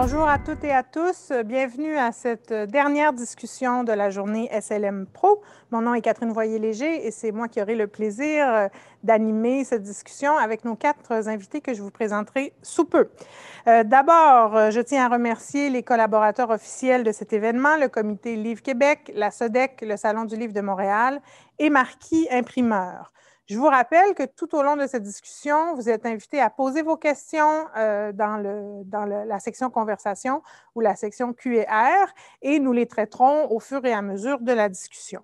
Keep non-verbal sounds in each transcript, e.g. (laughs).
Bonjour à toutes et à tous. Bienvenue à cette dernière discussion de la journée SLM Pro. Mon nom est Catherine Voyer-Léger et c'est moi qui aurai le plaisir euh, d'animer cette discussion avec nos quatre invités que je vous présenterai sous peu. Euh, d'abord, euh, je tiens à remercier les collaborateurs officiels de cet événement, le Comité Livre Québec, la SEDEC, le Salon du Livre de Montréal et Marquis Imprimeur. Je vous rappelle que tout au long de cette discussion, vous êtes invités à poser vos questions euh, dans, la section conversation ou la section Q&R et nous les traiterons au fur et à mesure de la discussion.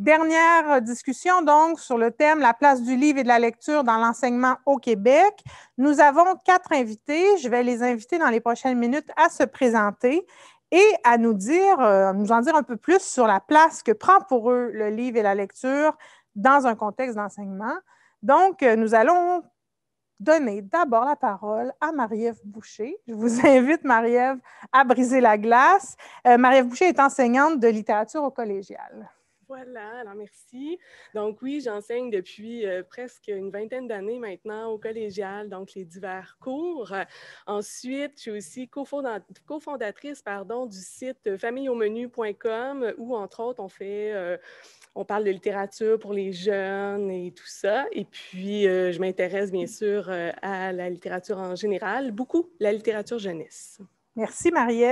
Dernière discussion donc sur le thème La place du livre et de la lecture dans l'enseignement au Québec. Nous avons quatre invités. Je vais les inviter dans les prochaines minutes à se présenter et à nous dire, euh, nous en dire un peu plus sur la place que prend pour eux le livre et la lecture dans un contexte d'enseignement. Donc, euh, nous allons donner d'abord la parole à Marie-Ève Boucher. Je vous (laughs) invite, Marie-Ève, à briser la glace. Euh, Marie-Ève Boucher est enseignante de littérature au collégial. Voilà, alors merci. Donc oui, j'enseigne depuis euh, presque une vingtaine d'années maintenant au collégial, donc les divers cours. Ensuite, je suis aussi cofondatrice pardon, du site familleaumenu.com où, entre autres, on fait... Euh, on parle de littérature pour les jeunes et tout ça. Et puis, euh, je m'intéresse bien sûr euh, à la littérature en général, beaucoup la littérature jeunesse. Merci, marie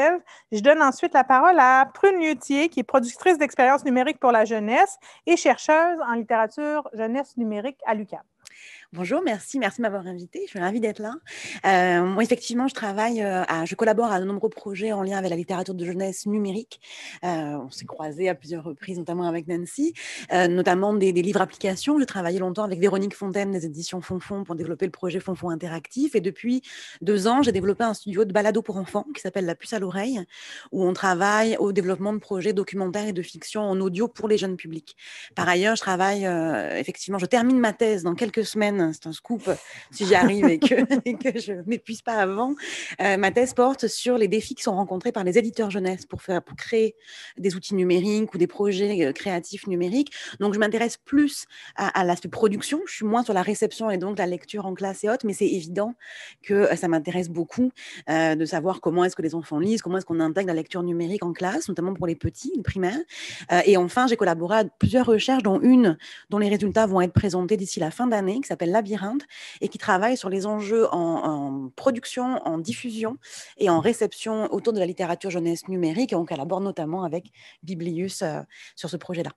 Je donne ensuite la parole à Prune Liutier, qui est productrice d'expériences numériques pour la jeunesse et chercheuse en littérature jeunesse numérique à l'UQAM. Bonjour, merci, merci de m'avoir invité. Je suis ravie d'être là. Euh, moi, effectivement, je travaille, euh, à, je collabore à de nombreux projets en lien avec la littérature de jeunesse numérique. Euh, on s'est croisé à plusieurs reprises, notamment avec Nancy, notamment des, livres applications. J'ai travaillé longtemps avec Véronique Fontaine des éditions Fonfon pour développer le projet Fonfon Interactif. Et depuis deux ans, j'ai développé un studio de balado pour enfants qui s'appelle La Puce à l'oreille, où on travaille au développement de projets documentaires et de fiction en audio pour les jeunes publics. Par ailleurs, je travaille, effectivement, je termine ma thèse dans quelques semaines Hein, c'est un scoop, si j'y arrive et que, (laughs) je ne m'épuise pas avant, euh, ma thèse porte sur les défis qui sont rencontrés par les éditeurs jeunesse pour, faire, pour créer des outils numériques ou des projets euh, créatifs numériques. Donc, je m'intéresse plus à, la production, je suis moins sur la réception et donc la lecture en classe et autres, mais c'est évident que euh, ça m'intéresse beaucoup de savoir comment est-ce que les enfants lisent, comment est-ce qu'on intègre la lecture numérique en classe, notamment pour les petits, les primaires. et enfin, j'ai collaboré à plusieurs recherches, dont une dont les résultats vont être présentés d'ici la fin d'année, qui s'appelle Labyrinthe et qui travaille sur les enjeux en, production, en diffusion et en mmh. réception autour de la littérature jeunesse numérique. Et donc, collabore notamment avec Biblius euh, sur ce projet-là.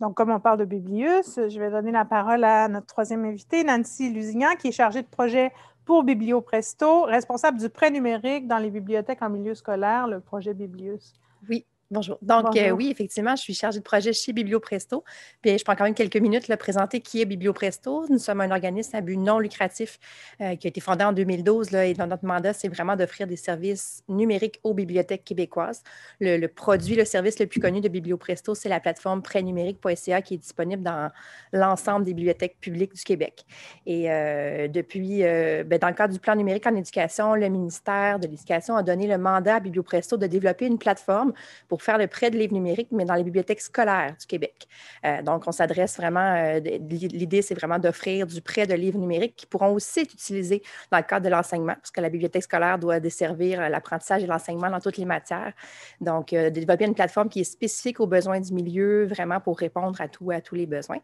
Donc, comme on parle de Biblius, je vais donner la parole à notre troisième invitée, Nancy Lusignan, qui est chargée de projet pour BiblioPresto, responsable du prêt numérique dans les bibliothèques en milieu scolaire, le projet Biblius. Oui, Bonjour. Donc, euh, oui, effectivement, je suis chargée de projet chez BiblioPresto. Puis, je prends quand même quelques minutes pour présenter qui est BiblioPresto. Nous sommes un organisme à but non lucratif euh, qui a été fondé en 2012. Là, et dans notre mandat, c'est vraiment d'offrir des services numériques aux bibliothèques québécoises. Le, produit, le service le plus connu de BiblioPresto, c'est la plateforme prénumérique.ca qui est disponible dans l'ensemble des bibliothèques publiques du Québec. Et euh, depuis, ben, dans le cadre du plan numérique en éducation, le ministère de l'Éducation a donné le mandat à BiblioPresto de développer une plateforme pour faire le prêt de livres numériques, mais dans les bibliothèques scolaires du Québec. Euh, donc, on s'adresse vraiment, euh, l'idée, c'est vraiment d'offrir du prêt de livres numériques qui pourront aussi être utilisés dans le cadre de l'enseignement, parce que la bibliothèque scolaire doit desservir euh, l'apprentissage et l'enseignement dans toutes les matières. Donc, développer une plateforme qui est spécifique aux besoins du milieu, vraiment pour répondre à, tout, à tous les besoins.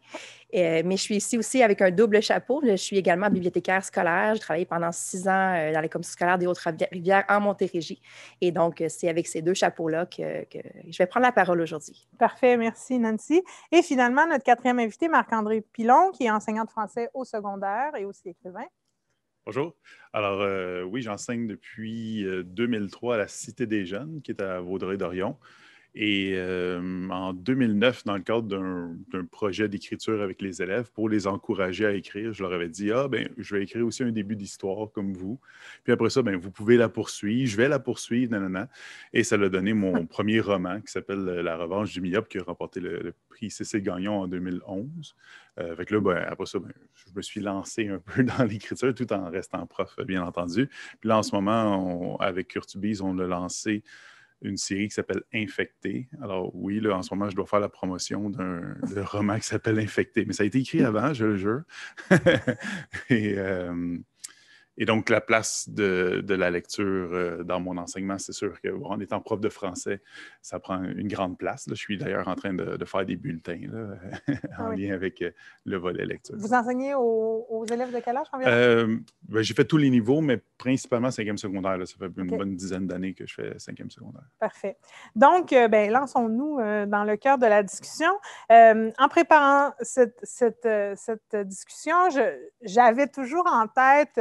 mais je suis ici aussi avec un double chapeau. Je suis également bibliothécaire scolaire. Je travaille pendant six ans dans les commissions scolaires des Hautes-Rivières en Montérégie. Et donc, c'est avec ces deux chapeaux-là que, que, je vais prendre la parole aujourd'hui. Parfait, merci Nancy. Et finalement, notre quatrième invité, Marc-André Pilon, qui est enseignant de français au secondaire et aussi écrivain. Bonjour. Alors euh, oui, j'enseigne depuis 2003 euh, à la Cité des Jeunes, qui est à Vaudreuil-Dorion. Et euh, en 2009, dans le cadre d'un projet d'écriture avec les élèves, pour les encourager à écrire, je leur avais dit Ah, ben, je vais écrire aussi un début d'histoire comme vous. Puis après ça, ben, vous pouvez la poursuivre, je vais la poursuivre, nanana. Et ça l'a donné mon (laughs) premier roman qui s'appelle euh, La revanche du Myope, qui a remporté le, prix CC Gagnon en 2011. Avec euh, fait là, ben, après ça, ben, je me suis lancé un peu (laughs) dans l'écriture tout en restant prof, bien entendu. Puis là, en ce moment, avec Curtubise, on l'a lancé une série qui s'appelle Infecté. Alors oui, là, en ce moment, je dois faire la promotion d'un roman qui s'appelle Infecté, mais ça a été écrit avant, je le jure. (laughs) Et euh, et donc, la place de, la lecture euh, dans mon enseignement, c'est sûr que, en étant prof de français, ça prend une grande place. Je suis d'ailleurs en train de, faire des bulletins (laughs) ah en lien avec euh, le volet lecture. Vous enseignez aux, élèves de quel âge environ? Euh, ben, j'ai fait tous les niveaux, mais principalement cinquième secondaire. Ça fait une bonne dizaine d'années que je fais cinquième secondaire. Parfait. Donc, ben, lançons-nous dans le cœur de la discussion. en préparant cette, cette, cette discussion, j'avais toujours en tête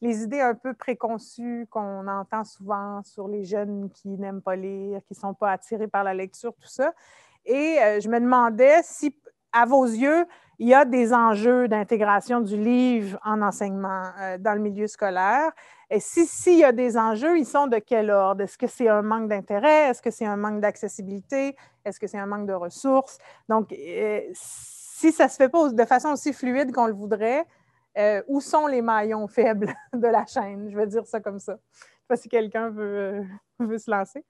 les idées un peu préconçues qu'on entend souvent sur les jeunes qui n'aiment pas lire, qui ne sont pas attirés par la lecture, tout ça. Et euh, je me demandais si, à vos yeux, il y a des enjeux d'intégration du livre en enseignement euh, dans le milieu scolaire. Et si s'il y a des enjeux, ils sont de quel ordre? Est-ce que c'est un manque d'intérêt? Est-ce que c'est un manque d'accessibilité? Est-ce que c'est un manque de ressources? Donc, euh, si ça se fait pas de façon aussi fluide qu'on le voudrait, euh, où sont les maillons faibles (laughs) de la chaîne. Je vais dire ça comme ça. Je sais pas si quelqu'un veut, euh, veut se lancer.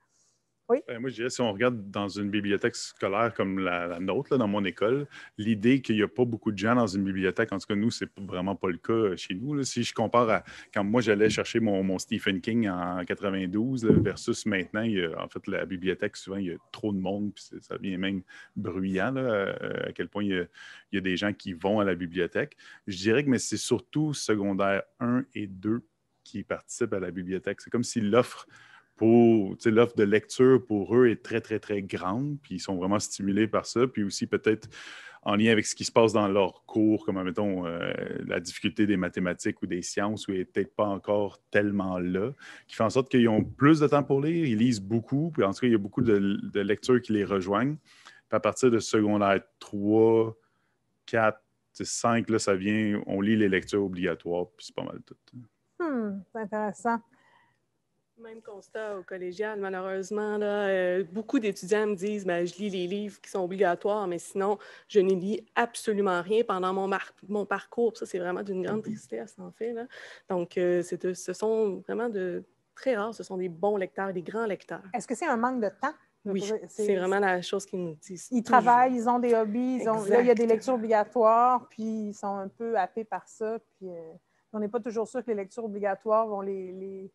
Oui. Ben, moi, je dirais, si on regarde dans une bibliothèque scolaire comme la, nôtre, là, dans mon école, l'idée qu'il n'y a pas beaucoup de gens dans une bibliothèque, en tout cas, nous, c'est vraiment pas le cas euh, chez nous. Si je compare à quand moi, j'allais chercher mon, mon, Stephen King en 92 versus maintenant, il y a, en fait, la bibliothèque, souvent, il y a trop de monde, puis ça devient même bruyant euh, à, quel point il y, a, des gens qui vont à la bibliothèque. Je dirais que mais c'est surtout secondaire 1 et 2 qui participent à la bibliothèque. C'est comme si l'offre l'offre de lecture pour eux est très, très, très grande. Puis ils sont vraiment stimulés par ça. Puis aussi, peut-être en lien avec ce qui se passe dans leur cours, comme, mettons, euh, la difficulté des mathématiques ou des sciences, où elle n'est peut-être pas encore tellement là, qui fait en sorte qu'ils ont plus de temps pour lire, ils lisent beaucoup. Puis en tout cas, il y a beaucoup de, lectures qui les rejoignent. à partir de secondaire 3, 4, 5, là, ça vient, on lit les lectures obligatoires, puis c'est pas mal tout. Hmm, c'est intéressant. Même constat au collégial, malheureusement. Là, euh, beaucoup d'étudiants me disent ben, je lis les livres qui sont obligatoires, mais sinon, je n'ai lis absolument rien pendant mon, mon parcours. Ça, c'est vraiment d'une grande ah tristesse, en fait. Donc, euh, c'est, euh, ce sont vraiment de très rares, ce sont des bons lecteurs, des grands lecteurs. Est-ce que c'est un manque de temps? Oui, c'est vraiment la chose qu'ils nous disent. Ils travaillent, ils ont des hobbies, ils ont, là, il y a des lectures obligatoires, puis ils sont un peu happés par ça. Puis, on n'est pas toujours sûr que les lectures obligatoires vont les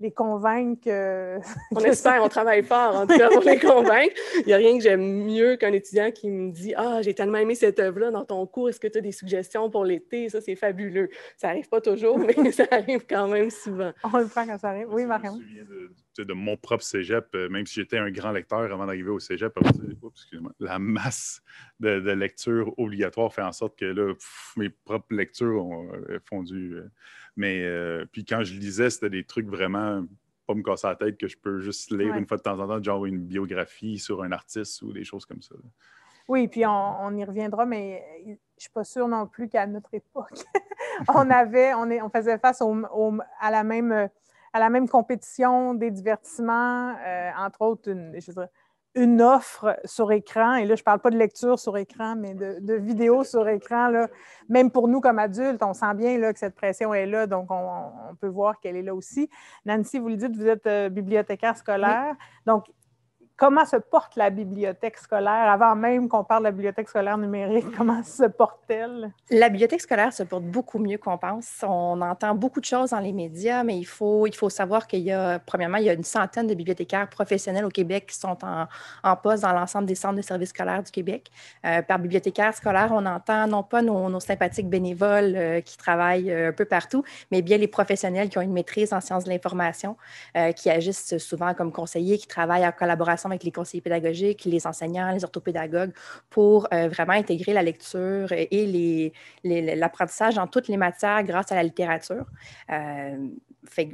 les convaincre. Que... (laughs) on espère, on travaille fort, en tout cas, pour les convaincre. Il n'y a rien que j'aime mieux qu'un étudiant qui me dit Ah, j'ai tellement aimé cette œuvre-là dans ton cours, est-ce que tu as des suggestions pour l'été Ça, c'est fabuleux. Ça n'arrive pas toujours, mais (laughs) ça arrive quand même souvent. On le prend quand ça arrive. Oui, Marion. De, de, mon propre cégep, euh, même si j'étais un grand lecteur avant d'arriver au cégep, la masse de, lectures obligatoires fait en sorte que là, mes propres lectures ont euh, fondu. Euh, mais euh, puis quand je lisais, c'était des trucs vraiment pas me casser la tête que je peux juste lire une fois de temps en temps, genre une biographie sur un artiste ou des choses comme ça. Oui, puis on, y reviendra, mais euh, je ne suis pas sûre non plus qu'à notre époque, (laughs) on avait, on, faisait face au, à la même euh, à la même compétition des divertissements, entre autres, une, une offre sur écran. Et là, je ne parle pas de lecture sur écran, mais de, vidéo sur écran. Là. Même pour nous comme adultes, on sent bien là, que cette pression est là, donc on, peut voir qu'elle est là aussi. Nancy, vous le dites, vous êtes euh, bibliothécaire scolaire. Donc, comment se porte la bibliothèque scolaire avant même qu'on parle de la bibliothèque scolaire numérique? (laughs) Comment se porte-t-elle? La bibliothèque scolaire se porte beaucoup mieux qu'on pense. On entend beaucoup de choses dans les médias, mais il faut, il faut savoir qu'il y a, premièrement, il y a une centaine de bibliothécaires professionnels au Québec qui sont en, poste dans l'ensemble des centres de services scolaires du Québec. Euh, par bibliothécaire scolaire, on entend non pas nos, sympathiques bénévoles euh, qui travaillent euh, un peu partout, mais bien les professionnels qui ont une maîtrise en sciences de l'information, qui agissent souvent comme conseillers, qui travaillent en collaboration avec les conseillers pédagogiques, les enseignants, les orthopédagogues pour euh, vraiment intégrer la lecture et l'apprentissage les, dans toutes les matières grâce à la littérature. Euh,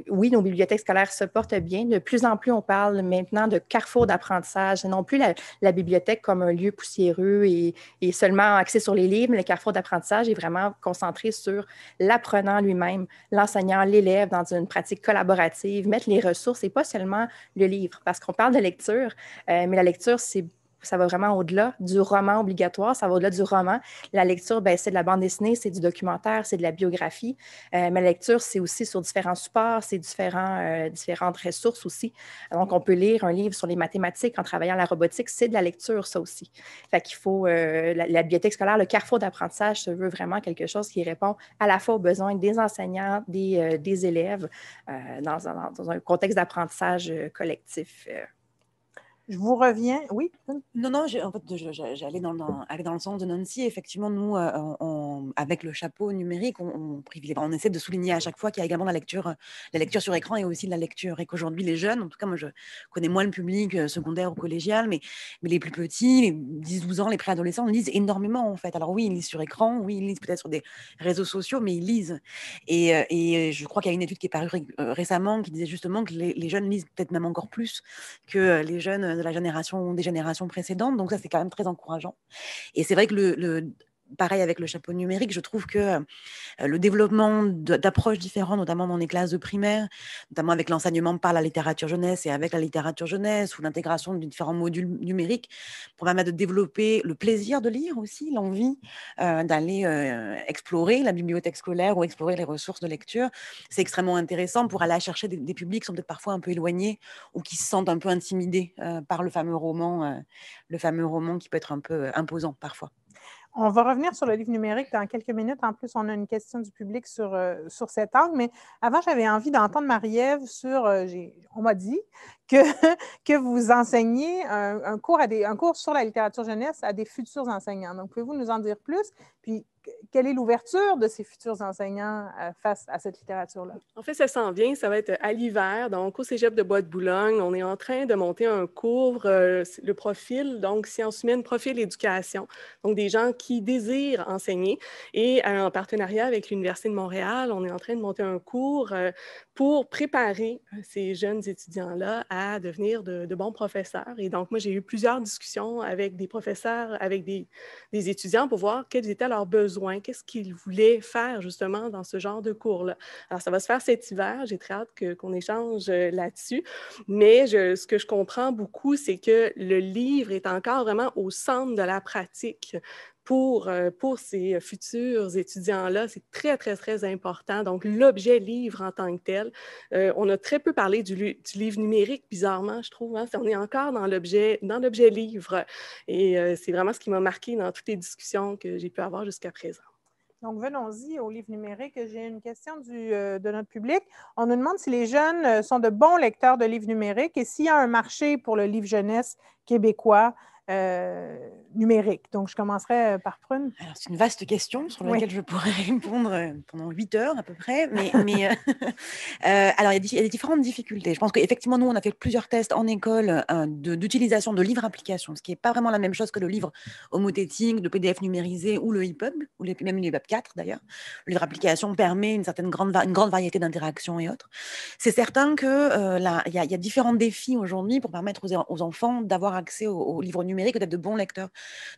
oui, nos bibliothèques scolaires se portent bien. De plus en plus, on parle maintenant de carrefour d'apprentissage, non plus la, bibliothèque comme un lieu poussiéreux et, seulement axé sur les livres, mais le carrefour d'apprentissage est vraiment concentré sur l'apprenant lui-même, l'enseignant, l'élève dans une pratique collaborative, mettre les ressources et pas seulement le livre, parce qu'on parle de lecture, euh, mais la lecture, c'est ça va vraiment au-delà du roman obligatoire, ça va au-delà du roman. La lecture, ben, c'est de la bande dessinée, c'est du documentaire, c'est de la biographie. Euh, mais la lecture, c'est aussi sur différents supports, c'est différents, euh, différentes ressources aussi. Donc, on peut lire un livre sur les mathématiques en travaillant la robotique, c'est de la lecture, ça aussi. Fait qu'il faut, euh, la, bibliothèque scolaire, le carrefour d'apprentissage, se veut vraiment quelque chose qui répond à la fois aux besoins des enseignants, des, des élèves, dans, dans, un contexte d'apprentissage collectif. Je vous reviens, oui. Non, non, en fait, j'allais dans, dans, dans, le sens de Nancy. Effectivement, nous, euh, avec le chapeau numérique, on, on, on essaie de souligner à chaque fois qu'il y a également la lecture, la lecture sur écran et aussi la lecture. Et qu'aujourd'hui, les jeunes, en tout cas, moi, je connais moins le public euh, secondaire ou collégial, mais, mais les plus petits, les 10-12 ans, les préadolescents, lisent énormément, en fait. Alors oui, ils lisent sur écran, oui, ils lisent peut-être sur des réseaux sociaux, mais ils lisent. Et, euh, et je crois qu'il y a une étude qui est parue récemment qui disait justement que les jeunes lisent peut-être même encore plus que les jeunes de la génération, des générations précédentes. Donc ça, c'est quand même très encourageant. Et c'est vrai que le, le pareil avec le chapeau numérique, je trouve que euh, euh, le développement d'approches différentes, notamment dans les classes de primaire, notamment avec l'enseignement par la littérature jeunesse et avec la littérature jeunesse, ou l'intégration de différents modules numériques, pour permettre de développer le plaisir de lire aussi, l'envie euh, d'aller explorer la bibliothèque scolaire ou explorer les ressources de lecture, c'est extrêmement intéressant pour aller chercher des, publics qui sont peut-être parfois un peu éloignés ou qui se sentent un peu intimidés par le fameux roman, le fameux roman qui peut être un peu imposant parfois. On va revenir sur le livre numérique dans quelques minutes. En plus, on a une question du public sur, euh, sur cet angle. Mais avant, j'avais envie d'entendre Marie-Ève sur, euh, on m'a dit que, (laughs) que vous enseignez un, cours à des, un cours sur la littérature jeunesse à des futurs enseignants. Donc, pouvez-vous nous en dire plus? Puis, quelle est l'ouverture de ces futurs enseignants euh, face à cette littérature-là? En fait, ça s'en vient, ça va être à l'hiver, donc au Cégep de Bois de Boulogne. On est en train de monter un cours, euh, le profil, donc sciences humaines, profil éducation. Donc, des gens qui désirent enseigner. Et euh, en partenariat avec l'Université de Montréal, on est en train de monter un cours pour préparer ces jeunes étudiants-là à devenir de, bons professeurs. Et donc, moi, j'ai eu plusieurs discussions avec des professeurs, avec des, étudiants pour voir quels étaient leurs besoins, qu'est-ce qu'ils voulaient faire justement dans ce genre de cours-là. Alors, ça va se faire cet hiver. J'ai très hâte qu'on échange euh, là-dessus. Mais ce que je comprends beaucoup, c'est que le livre est encore vraiment au centre de la pratique pour, euh, pour ces futurs étudiants-là, c'est très, très, très important. Donc, l'objet livre en tant que tel. Euh, on a très peu parlé du, livre numérique, bizarrement, je trouve. Hein. On est encore dans l'objet, dans l'objet livre. Et euh, c'est vraiment ce qui m'a marqué dans toutes les discussions que j'ai pu avoir jusqu'à présent. Donc, venons-y au livre numérique. J'ai une question de notre public. On nous demande si les jeunes sont de bons lecteurs de livres numériques et s'il y a un marché pour le livre jeunesse québécois. Euh, numérique. Donc, je commencerai euh, par Prune. c'est une vaste question sur laquelle je pourrais (laughs) répondre euh, pendant 8 heures à peu près. Mais, (laughs) mais (laughs) alors, il y, a différentes difficultés. Je pense qu'effectivement, nous, on a fait plusieurs tests en école d'utilisation de, livres-applications, ce qui n'est pas vraiment la même chose que le livre homothétique, de PDF numérisé ou le EPUB, ou les, même l'EPUB e 4 d'ailleurs. Le livre-application permet une certaine grande, grande variété d'interactions et autres. C'est certain qu'il il y, a différents défis aujourd'hui pour permettre aux, enfants d'avoir accès aux livres numériques que d'être de bons lecteurs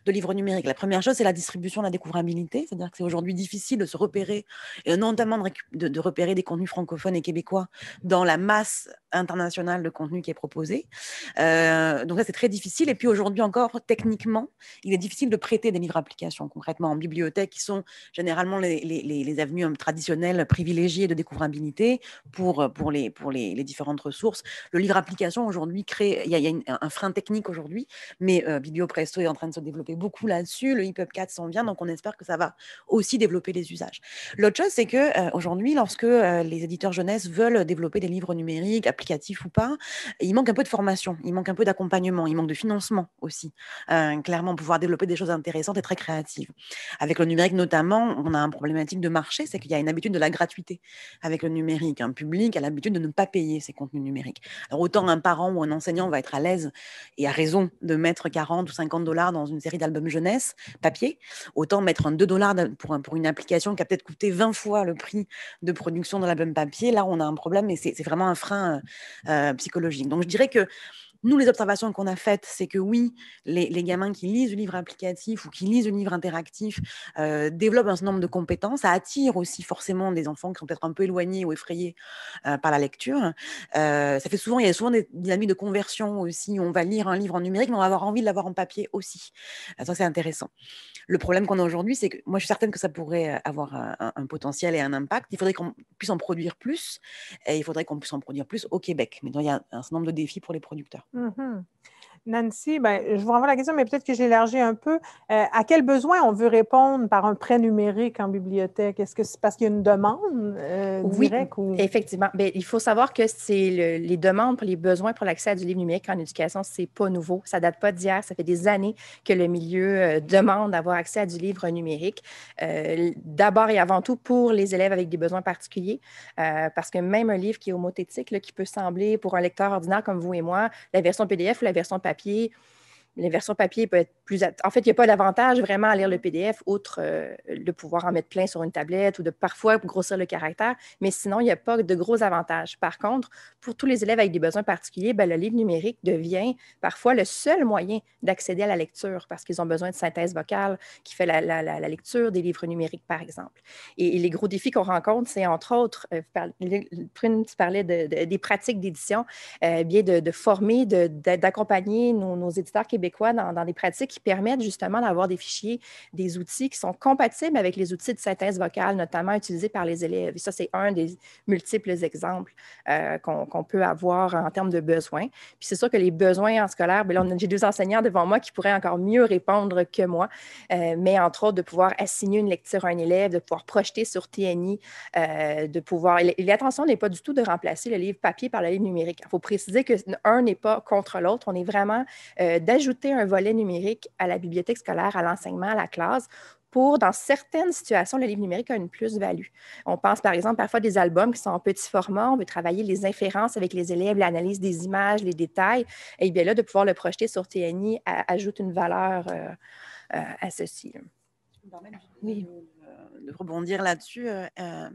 de livres numériques. La première chose, c'est la distribution, la découvrabilité, c'est-à-dire que c'est aujourd'hui difficile de se repérer, et notamment de, repérer des contenus francophones et québécois dans la masse internationale de contenu qui est proposé. Euh, donc ça, c'est très difficile. Et puis aujourd'hui encore, techniquement, il est difficile de prêter des livres applications concrètement en bibliothèque, qui sont généralement les, avenues euh, traditionnelles privilégiées de découvrabilité pour, euh, pour, les, pour les, différentes ressources. Le livre application aujourd'hui crée, il y a, un frein technique aujourd'hui, mais euh, Bibliopresto est en train de se développer beaucoup mmh. là-dessus. Le EPUB 4 s'en vient, mmh. donc on espère que ça va aussi développer les usages. L'autre chose, c'est que euh, aujourd'hui, lorsque euh, les éditeurs jeunesse veulent développer des livres numériques, applicatifs ou pas, il manque un peu de formation, il manque un peu d'accompagnement, il manque de financement aussi. Euh, clairement, pouvoir développer des choses intéressantes et très créatives. Avec le numérique notamment, on a un problématique de marché, c'est qu'il y a une habitude de la gratuité avec le numérique. Un public a l'habitude de ne pas payer ses contenus numériques. Alors autant un parent ou un enseignant va être à l'aise et a raison de mettre 40 ou 50 dollars dans une série d'albums jeunesse papier, autant mettre un 2 dollars pour, pour une application qui a peut-être coûté 20 fois le prix de production dans l'album papier. Là, on a un problème et c'est vraiment un frein euh, euh, psychologique. Donc, je dirais que nous, les observations qu'on a faites, c'est que oui, les, gamins qui lisent le livre applicatif ou qui lisent le livre interactif euh, développent un certain nombre de compétences. Ça attire aussi forcément des enfants qui sont peut-être un peu éloignés ou effrayés euh, par la lecture. Euh, ça fait souvent, il y a souvent des dynamiques de conversion aussi. on va lire un livre en numérique, mais on va avoir envie de l'avoir en papier aussi. Ça, c'est intéressant. Le problème qu'on a aujourd'hui, c'est que moi, je suis certaine que ça pourrait avoir un, potentiel et un impact. Il faudrait qu'on puisse en produire plus et il faudrait qu'on puisse en produire plus au Québec. Mais il y a un certain nombre de défis pour les producteurs. Mm-hmm. Nancy, ben, je vous renvoie la question, mais peut-être que j'élargis un peu. Euh, à quel besoin on veut répondre par un prêt numérique en bibliothèque? Est-ce que c'est parce qu'il y a une demande euh, directe? Oui, effectivement. Bien, il faut savoir que c'est les demandes pour les besoins pour l'accès à du livre numérique en éducation, c'est pas nouveau. Ça date pas d'hier. Ça fait des années que le milieu euh, demande d'avoir accès à du livre numérique. D'abord et avant tout pour les élèves avec des besoins particuliers, parce que même un livre qui est homothétique, qui peut sembler pour un lecteur ordinaire comme vous et moi, la version PDF ou la version papier, papier les versions papier peut être plus. En fait, il n'y a pas d'avantage vraiment à lire le PDF, outre euh, de pouvoir en mettre plein sur une tablette ou de parfois grossir le caractère, mais sinon, il n'y a pas de gros avantages. Par contre, pour tous les élèves avec des besoins particuliers, ben, le livre numérique devient parfois le seul moyen d'accéder à la lecture parce qu'ils ont besoin de synthèse vocale qui fait la, la, la, lecture des livres numériques, par exemple. Et, les gros défis qu'on rencontre, c'est entre autres, euh, Prune, tu parlais de, des pratiques d'édition, euh, bien de, de former, d'accompagner nos, nos éditeurs québécois quoi dans, des pratiques qui permettent justement d'avoir des fichiers, des outils qui sont compatibles avec les outils de synthèse vocale, notamment utilisés par les élèves. Et ça, c'est un des multiples exemples euh, qu'on peut avoir en termes de besoins. Puis c'est sûr que les besoins en scolaire, ben j'ai deux enseignants devant moi qui pourraient encore mieux répondre que moi, euh, mais entre autres, de pouvoir assigner une lecture à un élève, de pouvoir projeter sur TNI, euh, de pouvoir. L'attention n'est pas du tout de remplacer le livre papier par le livre numérique. Il faut préciser que un n'est pas contre l'autre, on est vraiment d'ajouter ajouter un volet numérique à la bibliothèque scolaire, à l'enseignement, à la classe pour, dans certaines situations, le livre numérique a une plus-value. On pense par exemple parfois des albums qui sont en petit format, on veut travailler les inférences avec les élèves, l'analyse des images, les détails, et bien là, de pouvoir le projeter sur TNI ajoute une valeur euh, euh, à ceci. Oui. De rebondir là-dessus. Euh, euh,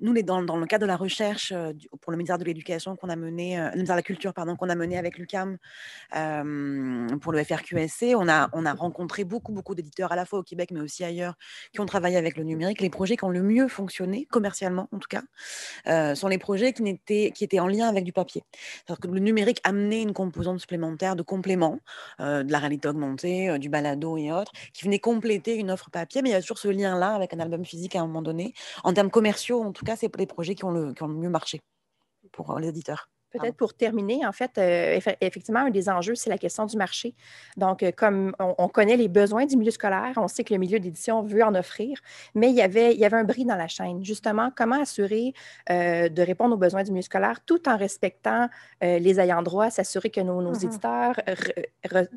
nous, dans, le cadre de la recherche euh, pour le ministère de l'Éducation qu'on a mené, euh, le ministère de la Culture, pardon, qu'on a mené avec l'UCAM euh, pour le FRQSC, on a, on a rencontré beaucoup, beaucoup d'éditeurs à la fois au Québec mais aussi ailleurs qui ont travaillé avec le numérique. Les projets qui ont le mieux fonctionné, commercialement en tout cas, sont les projets qui, n'étaient, qui étaient en lien avec du papier. Que le numérique amenait une composante supplémentaire de complément de la réalité augmentée, du balado et autres, qui venait compléter une offre papier. Mais il y a toujours ce lien-là avec un album physique à un moment donné. En termes commerciaux, en tout cas, c'est pour les projets qui ont le, qui ont mieux marché pour euh, les éditeurs. Peut-être pour terminer, en fait, euh, effectivement, un des enjeux, c'est la question du marché. Donc, euh, comme on, connaît les besoins du milieu scolaire, on sait que le milieu d'édition veut en offrir, mais il y avait, il y avait un bris dans la chaîne. Justement, comment assurer de répondre aux besoins du milieu scolaire tout en respectant les ayants droit, s'assurer que nos, mm-hmm. éditeurs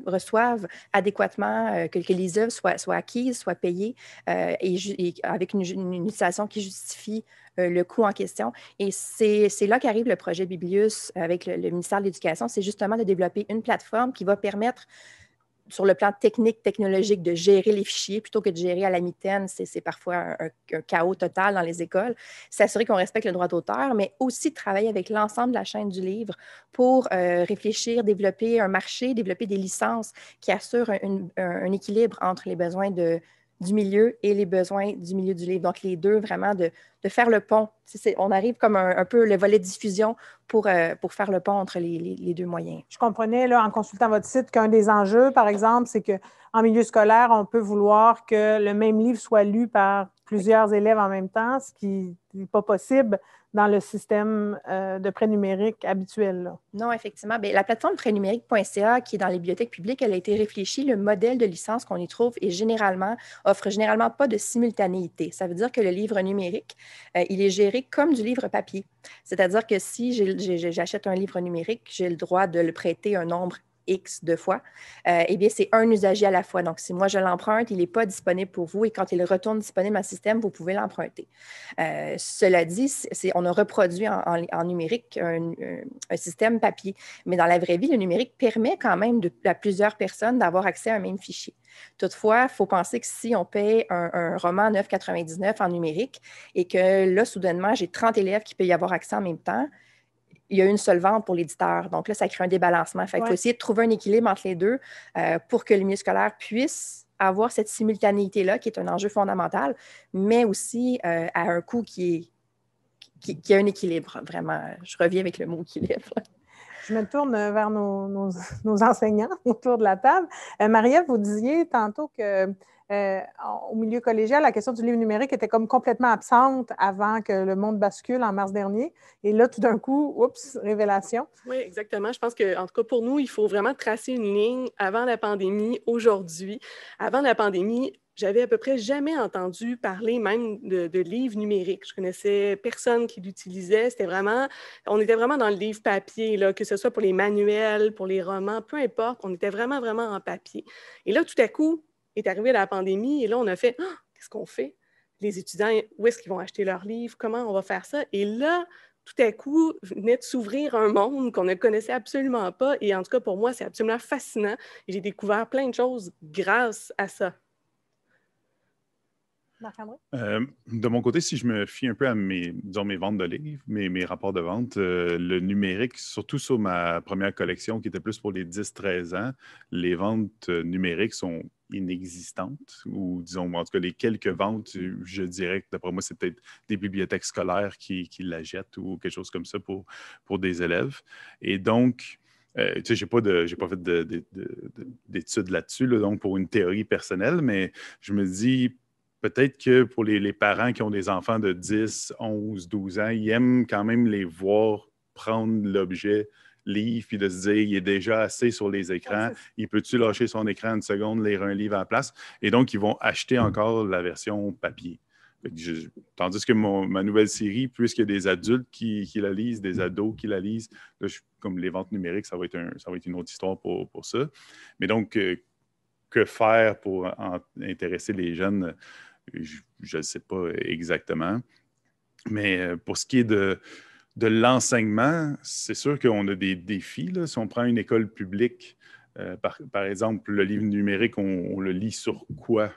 reçoivent adéquatement, que, les œuvres soient, soient acquises, soient payées et, avec une, une, utilisation qui justifie euh, le coût en question. Et c'est là qu'arrive le projet Biblius avec le, ministère de l'Éducation, c'est justement de développer une plateforme qui va permettre sur le plan technique, technologique, de gérer les fichiers plutôt que de gérer à la mitaine, c'est parfois un, chaos total dans les écoles, s'assurer qu'on respecte le droit d'auteur, mais aussi travailler avec l'ensemble de la chaîne du livre pour euh, réfléchir, développer un marché, développer des licences qui assurent un équilibre entre les besoins de, du milieu et les besoins du milieu du livre. Donc, les deux, vraiment, de, faire le pont. on arrive comme un, peu le volet de diffusion pour, euh, pour faire le pont entre les, deux moyens. Je comprenais, là, en consultant votre site, qu'un des enjeux, par exemple, c'est qu'en milieu scolaire, on peut vouloir que le même livre soit lu par plusieurs élèves en même temps, ce qui n'est pas possible dans le système euh, de prêt numérique habituel. Non, effectivement. Ben, la plateforme prénumérique.ca, qui est dans les bibliothèques publiques, elle a été réfléchie. Le modèle de licence qu'on y trouve est généralement, offre généralement pas de simultanéité. Ça veut dire que le livre numérique, euh, il est géré comme du livre papier. C'est-à-dire que si j'achète un livre numérique, j'ai le droit de le prêter un nombre X deux fois, euh, eh bien, c'est un usager à la fois. Donc, si moi je l'emprunte, il n'est pas disponible pour vous et quand il retourne disponible en système, vous pouvez l'emprunter. Euh, cela dit, on a reproduit en, numérique un, système papier, mais dans la vraie vie, le numérique permet quand même à plusieurs personnes d'avoir accès à un même fichier. Toutefois, il faut penser que si on paye un, un roman 9,99 en numérique et que là, soudainement, j'ai 30 élèves qui peuvent y avoir accès en même temps, il y a une seule vente pour l'éditeur. Donc là, ça crée un débalancement. Fait qu'il faut essayer de trouver un équilibre entre les deux euh, pour que le milieu scolaire puisse avoir cette simultanéité-là, qui est un enjeu fondamental, mais aussi euh, à un coût qui, est, qui, a un équilibre, vraiment. Je reviens avec le mot équilibre. Je me tourne vers nos, nos, enseignants (laughs) autour de la table. Maria euh, Marie-Ève, vous disiez tantôt que euh, au milieu collégial, la question du livre numérique était comme complètement absente avant que le monde bascule en mars dernier. Et là, tout d'un coup, oups, révélation. Oui, exactement. Je pense que, en tout cas, pour nous, il faut vraiment tracer une ligne avant la pandémie, aujourd'hui. Avant la pandémie, j'avais à peu près jamais entendu parler même de, de livres numériques. Je connaissais personne qui l'utilisait. C'était vraiment, on était vraiment dans le livre papier, là, que ce soit pour les manuels, pour les romans, peu importe, on était vraiment, vraiment en papier. Et là, tout à coup, est à la pandémie et là, on a fait ah, qu'est-ce qu'on fait? Les étudiants, où est-ce qu'ils vont acheter leurs livres? Comment on va faire ça? Et là, tout à coup, venait de s'ouvrir un monde qu'on ne connaissait absolument pas. Et en tout cas, pour moi, c'est absolument fascinant. J'ai découvert plein de choses grâce à ça. Euh, de mon côté, si je me fie un peu à mes, mes ventes de livres, mes, rapports de vente, euh, le numérique, surtout sur ma première collection qui était plus pour les 10-13 ans, les ventes euh, numériques sont inexistante ou disons, en tout cas, les quelques ventes, je dirais que d'après moi, c'est peut-être des bibliothèques scolaires qui, qui, la jettent ou quelque chose comme ça pour, pour des élèves. Et donc, euh, tu sais, je n'ai pas, pas, fait d'études là-dessus, donc pour une théorie personnelle, mais je me dis, peut-être que pour les, les, parents qui ont des enfants de 10, 11, 12 ans, ils aiment quand même les voir prendre l'objet livre, puis de se dire, il est déjà assez sur les écrans, il peut-tu lâcher son écran une seconde, lire un livre à la place? Et donc, ils vont acheter mm. encore la version papier. tandis que ma nouvelle série, puisqu'il y a des adultes qui, qui, la lisent, des mm. ados qui la lisent, comme les ventes numériques, ça va être, ça va être une autre histoire pour, pour ça. Mais donc, euh, que faire pour intéresser les jeunes, je ne sais pas exactement. Mais euh, pour ce qui est de, de l'enseignement, c'est sûr qu'on a des défis. Si on prend une école publique, euh, par, exemple, le livre numérique, on, le lit sur quoi?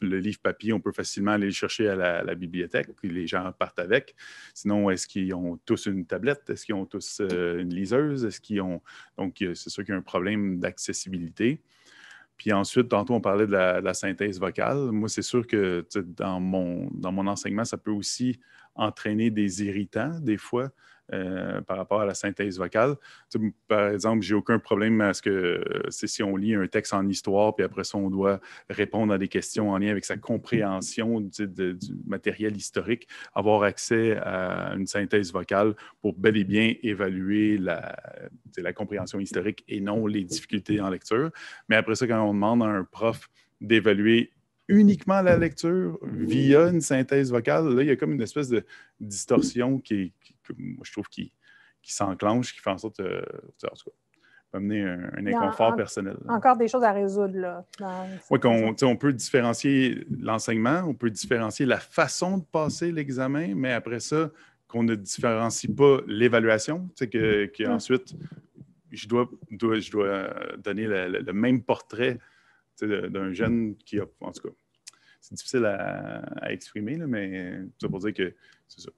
le, livre papier, on peut facilement aller le chercher à la, bibliothèque, puis les gens partent avec. Sinon, est-ce qu'ils ont tous une tablette? Est-ce qu'ils ont tous euh, une liseuse? Est-ce qu'ils ont. Donc, euh, c'est sûr qu'il y a un problème d'accessibilité. Puis ensuite, tantôt, on parlait de la, synthèse vocale. Moi, c'est sûr que dans mon, dans mon enseignement, ça peut aussi entraîner des irritants des fois. Euh, par rapport à la synthèse vocale. par exemple, j'ai aucun problème à ce que euh, c'est si on lit un texte en histoire, puis après ça, on doit répondre à des questions en lien avec sa compréhension du matériel historique, avoir accès à une synthèse vocale pour bel et bien évaluer la, la compréhension historique et non les difficultés en lecture. Mais après ça, quand on demande à un prof d'évaluer uniquement la lecture via une synthèse vocale, là, il y a comme une espèce de distorsion qui, je trouve, qui, s'enclenche, qui fait en sorte. d'amener euh, amener un, ben, inconfort personnel. Encore des choses à résoudre. Là, Oui, on, peut différencier l'enseignement, on peut différencier la façon de passer l'examen, mais après ça, qu'on ne différencie pas l'évaluation, c'est que ensuite je dois, je dois donner le même portrait d'un jeune qui a, en tout cas, c'est difficile à, exprimer, mais ça pour dire que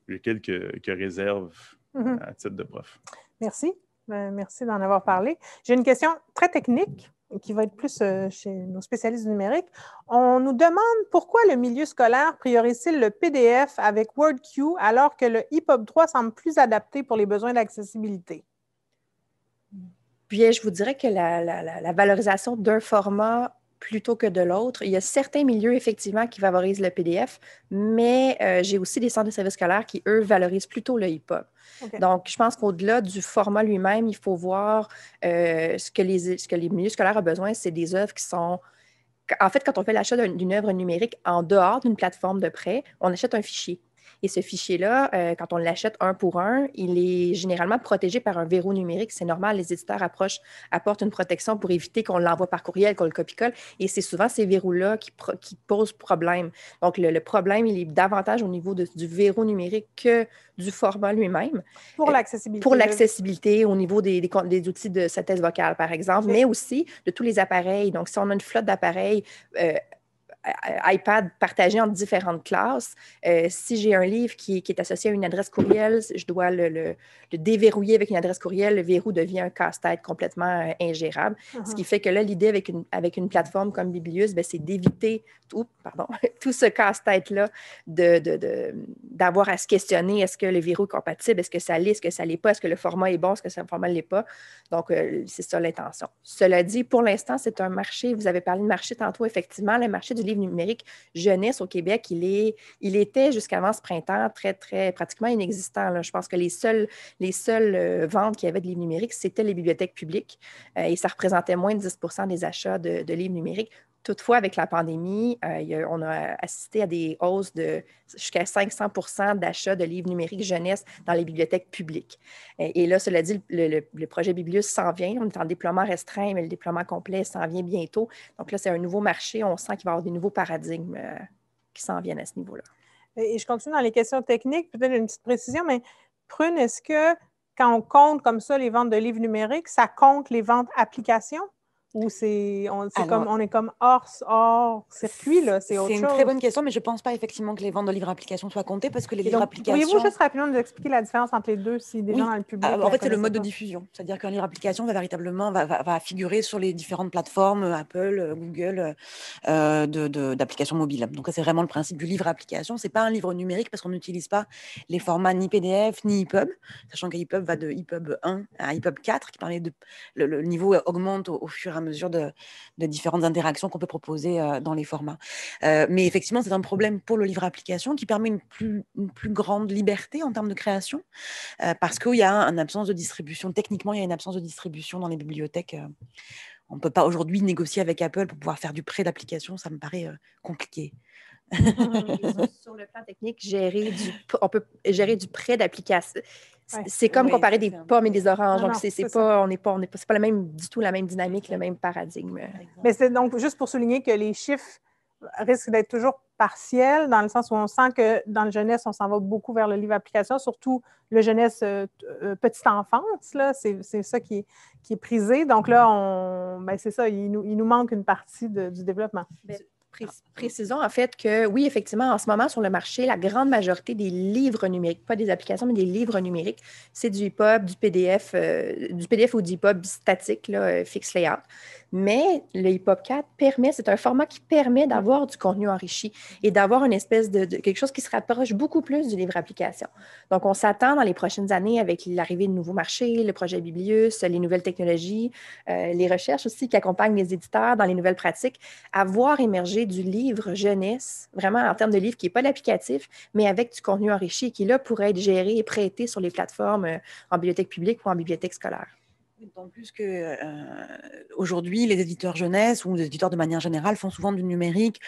j'ai quelques, réserves mhm. à titre de prof. Merci. Ben, merci d'en avoir parlé. J'ai une question très technique qui va être plus euh, chez nos spécialistes du numérique. On nous demande pourquoi le milieu scolaire priorise-t-il le PDF avec WordQ alors que le EPUB 3 semble plus adapté pour les besoins d'accessibilité? Bien, je vous dirais que la valorisation d'un format plutôt que de l'autre. Il y a certains milieux, effectivement, qui favorisent le PDF, mais euh, j'ai aussi des centres de services scolaires qui, eux, valorisent plutôt le hip-hop. Donc, je pense qu'au-delà du format lui-même, il faut voir euh, ce, que les, ce que les milieux scolaires ont besoin, c'est des œuvres qui sont... En fait, quand on fait l'achat d'une œuvre numérique en dehors d'une plateforme de prêt, on achète un fichier. Et ce fichier-là, euh, quand on l'achète un pour un, il est généralement protégé par un verrou numérique. C'est normal, les éditeurs apportent une protection pour éviter qu'on l'envoie par courriel, qu'on le copie-colle. Et c'est souvent ces verrous-là qui, posent problème. Donc, le, problème, il est davantage au niveau du verrou numérique que du format lui-même. Pour euh, l'accessibilité. Pour l'accessibilité au niveau des, outils de synthèse vocale, par exemple, mais aussi de tous les appareils. Donc, si on a une flotte d'appareils, euh, euh, iPad partagé entre différentes classes. Euh, si j'ai un livre qui, est associé à une adresse courriel, je dois le, déverrouiller avec une adresse courriel. Le verrou devient un casse-tête complètement euh, ingérable. Ce qui uh-huh. fait que là, l'idée avec une, avec une plateforme comme Biblius, ben, c'est d'éviter tout, (laughs) tout ce casse-tête-là d'avoir de, à se questionner est-ce que le verrou est compatible, est-ce que ça l'est, est-ce que ça l'est pas, est-ce que le format est bon, est-ce que le format ne l'est pas. Donc, c'est ça l'intention. Cela dit, pour l'instant, c'est un marché, vous avez parlé de marché tantôt, effectivement, le marché du numérique jeunesse au Québec, il, est, il était jusqu'avant ce printemps très, très pratiquement inexistant. Je pense que les seules, les seules euh, ventes qui avaient avait de livres numériques, c'était les bibliothèques publiques euh, et ça représentait moins de 10 des achats de livres numériques. Toutefois, avec la pandémie, euh, on a assisté à des hausses de jusqu'à 500 d'achats de livres numériques jeunesse dans les bibliothèques publiques. Et, là, cela dit, le, projet Biblius s'en vient. On est en déploiement restreint, mais le déploiement complet s'en vient bientôt. Donc là, c'est un nouveau marché. On sent qu'il va y avoir des nouveaux paradigmes euh, qui s'en viennent à ce niveau-là. Et je continue dans les questions techniques, peut-être une petite précision, mais Prune, est-ce que quand on compte comme ça les ventes de livres numériques, ça compte les ventes applications? ou c'est on, est comme, on est comme hors, hors circuit? C'est une très bonne question, mais je ne pense pas effectivement que les ventes de livres applications soient comptées parce que les livres applications. Pourriez-vous juste rapidement nous expliquer la différence entre les deux si des gens dans le public. Ah, en fait, c'est le mode de diffusion. C'est-à-dire qu'un livre application va véritablement va, figurer sur les différentes plateformes euh, Apple, euh, Google, euh, euh d'applications mobiles. Donc, c'est vraiment le principe du livre application. Ce n'est pas un livre numérique parce qu'on n'utilise pas les formats ni PDF ni EPUB, sachant qu'EPUB e va de EPUB 1 à EPUB 4 qui parlait de. Le, niveau augmente au, au fur et à à mesure de, différentes interactions qu'on peut proposer euh, dans les formats. Euh, mais mmh. effectivement, c'est un problème pour le livre application qui permet une plus, grande liberté en termes de création, euh, parce qu'il y a une absence de distribution. Techniquement, il y a une absence de distribution dans les bibliothèques. on ne peut pas aujourd'hui négocier avec Apple pour pouvoir faire du prêt d'application, ça me paraît compliqué. sur le plan technique, gérer du, on peut gérer du prêt d'application. C'est comme comparer des pommes et des oranges. donc, pas, on n'est pas, pas, c'est pas la même, du tout la même dynamique, le même paradigme. Mais c'est donc juste pour souligner que les chiffres risquent d'être toujours partiels, dans le sens où on sent que dans le jeunesse, on s'en va beaucoup vers le livre application, surtout le jeunesse euh, euh, petite enfance, là, c'est, ça qui est, prisé. Donc là, on, ben, c'est ça, il nous, manque une partie du développement. Ben, précisons en fait que oui, effectivement, en ce moment, sur le marché, la grande majorité des livres numériques, pas des applications, mais des livres numériques, c'est du EPUB, du PDF, euh, du PDF ou du EPUB statique, là, euh, fixe layout. Mais le 4 permet, c'est un format qui permet d'avoir du contenu enrichi et d'avoir une espèce de, quelque chose qui se rapproche beaucoup plus du livre application. Donc, on s'attend dans les prochaines années avec l'arrivée de nouveaux marchés, le projet Biblius, les nouvelles technologies, euh, les recherches aussi qui accompagnent les éditeurs dans les nouvelles pratiques, à voir émerger du livre jeunesse, vraiment en termes de livre qui n'est pas l'applicatif, mais avec du contenu enrichi qui, là, pourrait être géré et prêté sur les plateformes euh, en bibliothèque publique ou en bibliothèque scolaire. D'autant plus que euh, aujourd'hui, les éditeurs jeunesse ou les éditeurs de manière générale font souvent du numérique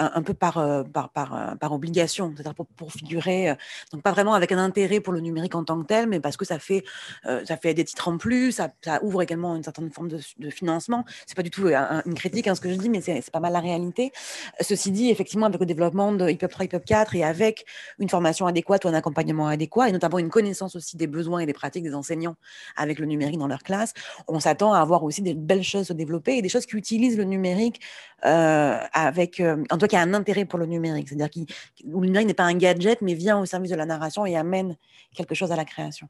euh, un peu par, euh, par, obligation, c'est-à-dire pour, figurer, donc pas vraiment avec un intérêt pour le numérique en tant que tel, mais parce que ça fait, ça fait des titres en plus, ça, ouvre également une certaine forme de, de financement. C'est pas du tout une critique hein, ce que je dis, mais c'est pas mal la réalité. Ceci dit, effectivement, avec le développement de Hip 3, Hip 4 et avec une formation adéquate ou un accompagnement adéquat, et notamment une connaissance aussi des besoins et des pratiques des enseignants avec le numérique dans leur classe, on s'attend à avoir aussi des belles choses se développer et des choses qui utilisent le numérique euh, avec, euh, en tout cas, qui a un intérêt pour le numérique. C'est-à-dire qui, où le numérique n'est pas un gadget, mais vient au service de la narration et amène quelque chose à la création.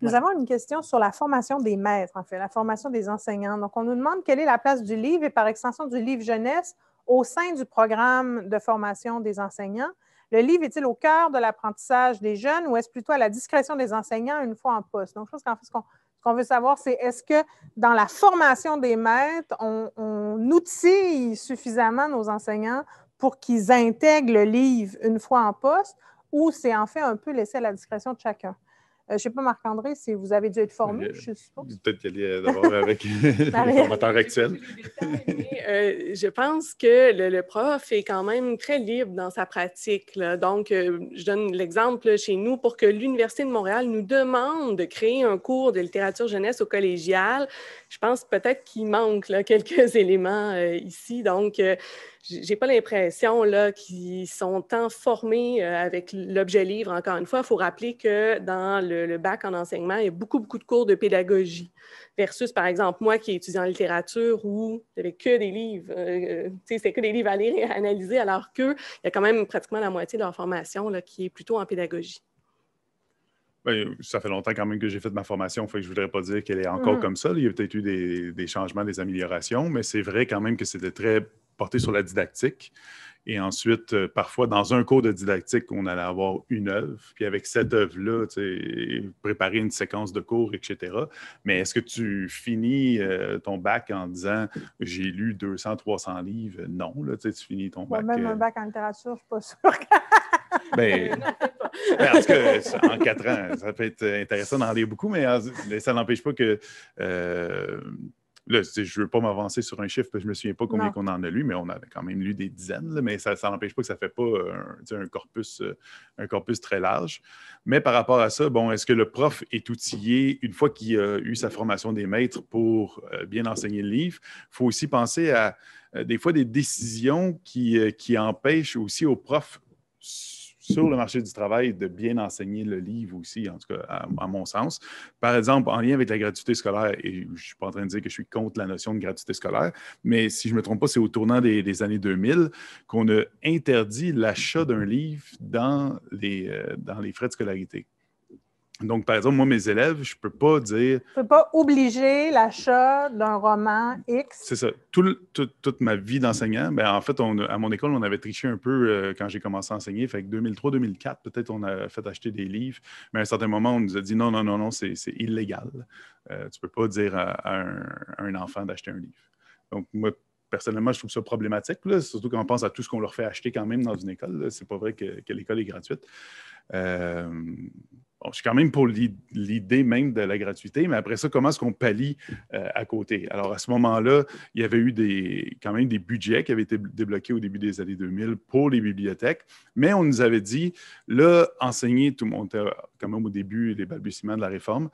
Nous avons une question sur la formation des maîtres, en fait, la formation des enseignants. Donc, on nous demande quelle est la place du livre et par extension du livre jeunesse au sein du programme de formation des enseignants. Le livre est-il au cœur de l'apprentissage des jeunes ou est-ce plutôt à la discrétion des enseignants une fois en poste? Donc, je pense qu'en fait, ce qu'on ce qu'on veut savoir, c'est est-ce que dans la formation des maîtres, on, on outille suffisamment nos enseignants pour qu'ils intègrent le livre une fois en poste ou c'est en fait un peu laissé à la discrétion de chacun? Euh, je ne sais pas, Marc-André, si vous avez dû être formé, je suppose. Peut-être qu'il y a d'abord avec le formateur actuel. je pense que le, prof est quand même très libre dans sa pratique. Donc, euh, je donne l'exemple chez nous pour que l'Université de Montréal nous demande de créer un cours de littérature jeunesse au collégial. Je pense peut-être qu'il manque (laughs) quelques éléments euh, ici. Donc, j'ai pas l'impression là qu'ils sont tant formés euh, avec l'objet livre. Encore une fois, il faut rappeler que dans le, bac en enseignement, il y a beaucoup beaucoup de cours de pédagogie versus par exemple moi qui étudie en littérature où j'avais que des livres, euh, euh, c'est que des livres à lire et à analyser, alors qu'il y a quand même pratiquement la moitié de leur formation là, qui est plutôt en pédagogie. Ben, ça fait longtemps quand même que j'ai fait ma formation, fait je ne voudrais pas dire qu'elle est encore mm. comme ça. Il y a peut-être eu des, changements, des améliorations, mais c'est vrai quand même que c'était très porté sur la didactique. Et ensuite, euh, parfois, dans un cours de didactique, on allait avoir une œuvre. Puis avec cette œuvre-là, préparer une séquence de cours, etc. Mais est-ce que tu finis euh, ton bac en disant j'ai lu 200, 300 livres? Non, là, tu finis ton bac. Même euh, un bac en littérature, je ne suis pas sûr. Ben, que (laughs) ben, en quatre ans, ça peut être intéressant d'en lire beaucoup, mais ça n'empêche pas que. Euh, je ne veux pas m'avancer sur un chiffre, parce que je ne me souviens pas combien qu'on en a lu, mais on avait quand même lu des dizaines, mais ça, n'empêche pas que ça ne fait pas un, corpus, euh, un corpus très large. Mais par rapport à ça, bon, est-ce que le prof est outillé, une fois qu'il a eu sa formation des maîtres pour euh, bien enseigner le livre, il faut aussi penser à des fois des décisions qui, qui empêchent aussi au prof sur le marché du travail de bien enseigner le livre aussi, en tout cas, à, mon sens. Par exemple, en lien avec la gratuité scolaire, et je ne suis pas en train de dire que je suis contre la notion de gratuité scolaire, mais si je ne me trompe pas, c'est au tournant des, années 2000 qu'on a interdit l'achat d'un livre dans les, euh, dans les frais de scolarité. Donc, par exemple, moi, mes élèves, je ne peux pas dire. Je ne peux pas obliger l'achat d'un roman X. C'est ça. toute ma vie d'enseignant, ben, en fait, à mon école, on avait triché un peu euh, quand j'ai commencé à enseigner. Fait que 2003-2004, peut-être, on a fait acheter des livres. Mais à un certain moment, on nous a dit non, non, non, non, c'est illégal. Euh, tu ne peux pas dire à, un, enfant d'acheter un livre. Donc, moi, personnellement, je trouve ça problématique, là, surtout quand on pense à tout ce qu'on leur fait acheter quand même dans une école. C'est pas vrai que, que l'école est gratuite. Euh, je suis quand même pour l'idée même de la gratuité, mais après ça, comment est-ce qu'on pallie euh, à côté? Alors, à ce moment-là, il y avait eu des, quand même des budgets qui avaient été débloqués au début des années 2000 pour les bibliothèques, mais on nous avait dit, là, enseigner, tout le monde quand même au début des balbutiements de la réforme,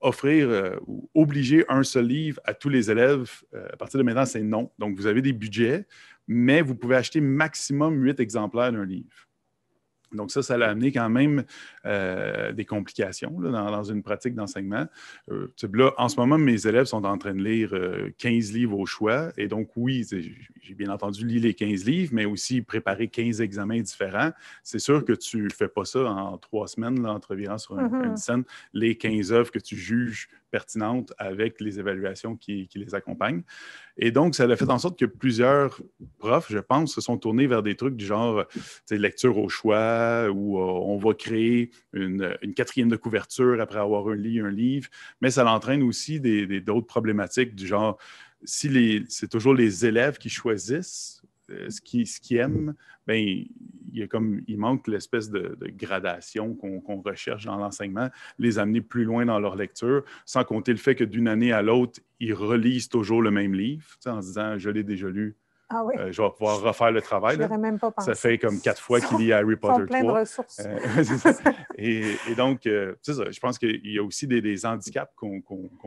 offrir euh, ou obliger un seul livre à tous les élèves, euh, à partir de maintenant, c'est non. Donc, vous avez des budgets, mais vous pouvez acheter maximum huit exemplaires d'un livre. Donc ça, ça l'a amené quand même euh, des complications dans, une pratique d'enseignement. Euh, là, en ce moment, mes élèves sont en train de lire 15 euh, livres au choix. Et donc, oui, j'ai bien entendu lu les 15 livres, mais aussi préparer 15 examens différents. C'est sûr que tu ne fais pas ça en trois semaines, là, sur un mm-hmm. scène, les 15 œuvres que tu juges pertinentes avec les évaluations qui, les accompagnent. Et donc, ça a fait en sorte que plusieurs profs, je pense, se sont tournés vers des trucs du genre lecture au choix ou euh, on va créer une, quatrième de couverture après avoir un lit, un livre, mais ça l'entraîne aussi d'autres des, problématiques du genre si c'est toujours les élèves qui choisissent euh, ce qu'ils aiment, ben, il, comme, il manque l'espèce de, gradation qu'on recherche dans l'enseignement, les amener plus loin dans leur lecture, sans compter le fait que d'une année à l'autre, ils relisent toujours le même livre, en se disant, je l'ai déjà lu, ah euh, je vais pouvoir refaire le travail. Je même pas Ça fait comme quatre fois qu'il a Harry (laughs) Potter. plein de ressources. Euh, (laughs) et, donc, euh, je pense qu'il y a aussi des, handicaps qu'on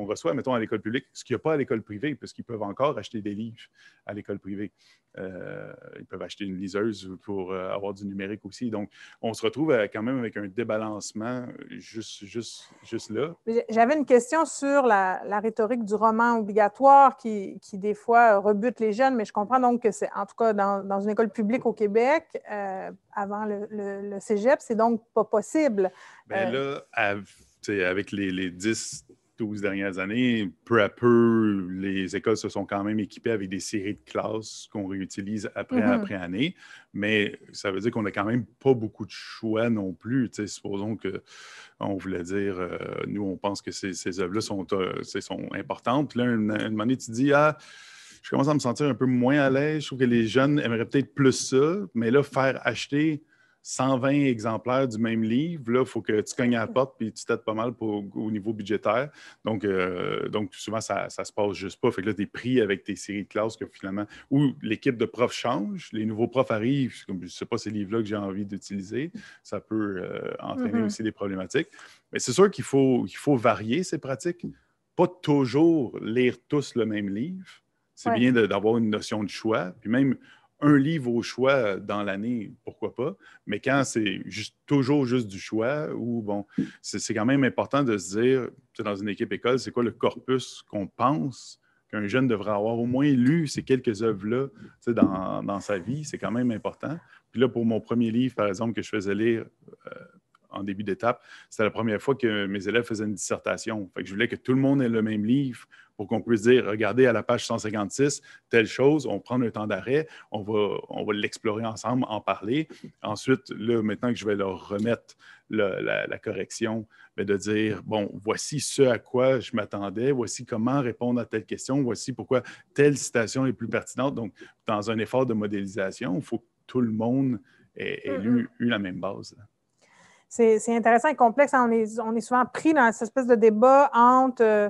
reçoit, mettons, à l'école publique, ce qu'il n'y a pas à l'école privée, parce qu'ils peuvent encore acheter des livres à l'école privée. ils peuvent acheter une liseuse pour avoir du numérique aussi. Donc, on se retrouve quand même avec un débalancement juste, juste, juste là. J'avais une question sur la, rhétorique du roman obligatoire qui, des fois, rebute les jeunes, mais je comprends donc que c'est, en tout cas, dans, dans, une école publique au Québec, euh, avant le, le, cégep, c'est donc pas possible. Bien euh, là, avec les, les 10 12 dernières années, peu à peu, les écoles se sont quand même équipées avec des séries de classes qu'on réutilise après, mm-hmm. après année. Mais ça veut dire qu'on n'a quand même pas beaucoup de choix non plus. supposons que on voulait dire, euh, nous, on pense que ces, œuvres-là sont, sont importantes. Là, une, une, tu dis, ah, je commence à me sentir un peu moins à l'aise. Je trouve que les jeunes aimeraient peut-être plus ça, mais là, faire acheter 120 exemplaires du même livre, là, il faut que tu cognes à la porte puis tu t'aides pas mal pour, au niveau budgétaire. Donc, euh, donc souvent, ça, ça se passe juste pas. Fait que là, des prix avec tes séries de classes que finalement, où l'équipe de profs change, les nouveaux profs arrivent, comme je sais pas ces livres-là que j'ai envie d'utiliser, ça peut euh, entraîner mm-hmm. aussi des problématiques. Mais c'est sûr qu'il faut, faut varier ces pratiques, pas toujours lire tous le même livre c'est bien d'avoir une notion de choix, puis même un livre au choix dans l'année, pourquoi pas, mais quand c'est juste, toujours juste du choix, ou bon, c'est quand même important de se dire, dans une équipe école, c'est quoi le corpus qu'on pense qu'un jeune devrait avoir au moins lu ces quelques œuvres-là dans, dans, sa vie, c'est quand même important. Puis là, pour mon premier livre, par exemple, que je faisais lire euh, en début d'étape, c'était la première fois que mes élèves faisaient une dissertation. Fait je voulais que tout le monde ait le même livre pour qu'on puisse dire, regardez à la page 156, telle chose, on prend un temps d'arrêt, on va, on va l'explorer ensemble, en parler. Ensuite, là, maintenant que je vais leur remettre la, correction, mais de dire, bon, voici ce à quoi je m'attendais, voici comment répondre à telle question, voici pourquoi telle citation est plus pertinente. Donc, dans un effort de modélisation, il faut que tout le monde ait, eu la même base. c'est intéressant et complexe. On est, on souvent pris dans cette espèce de débat entre euh,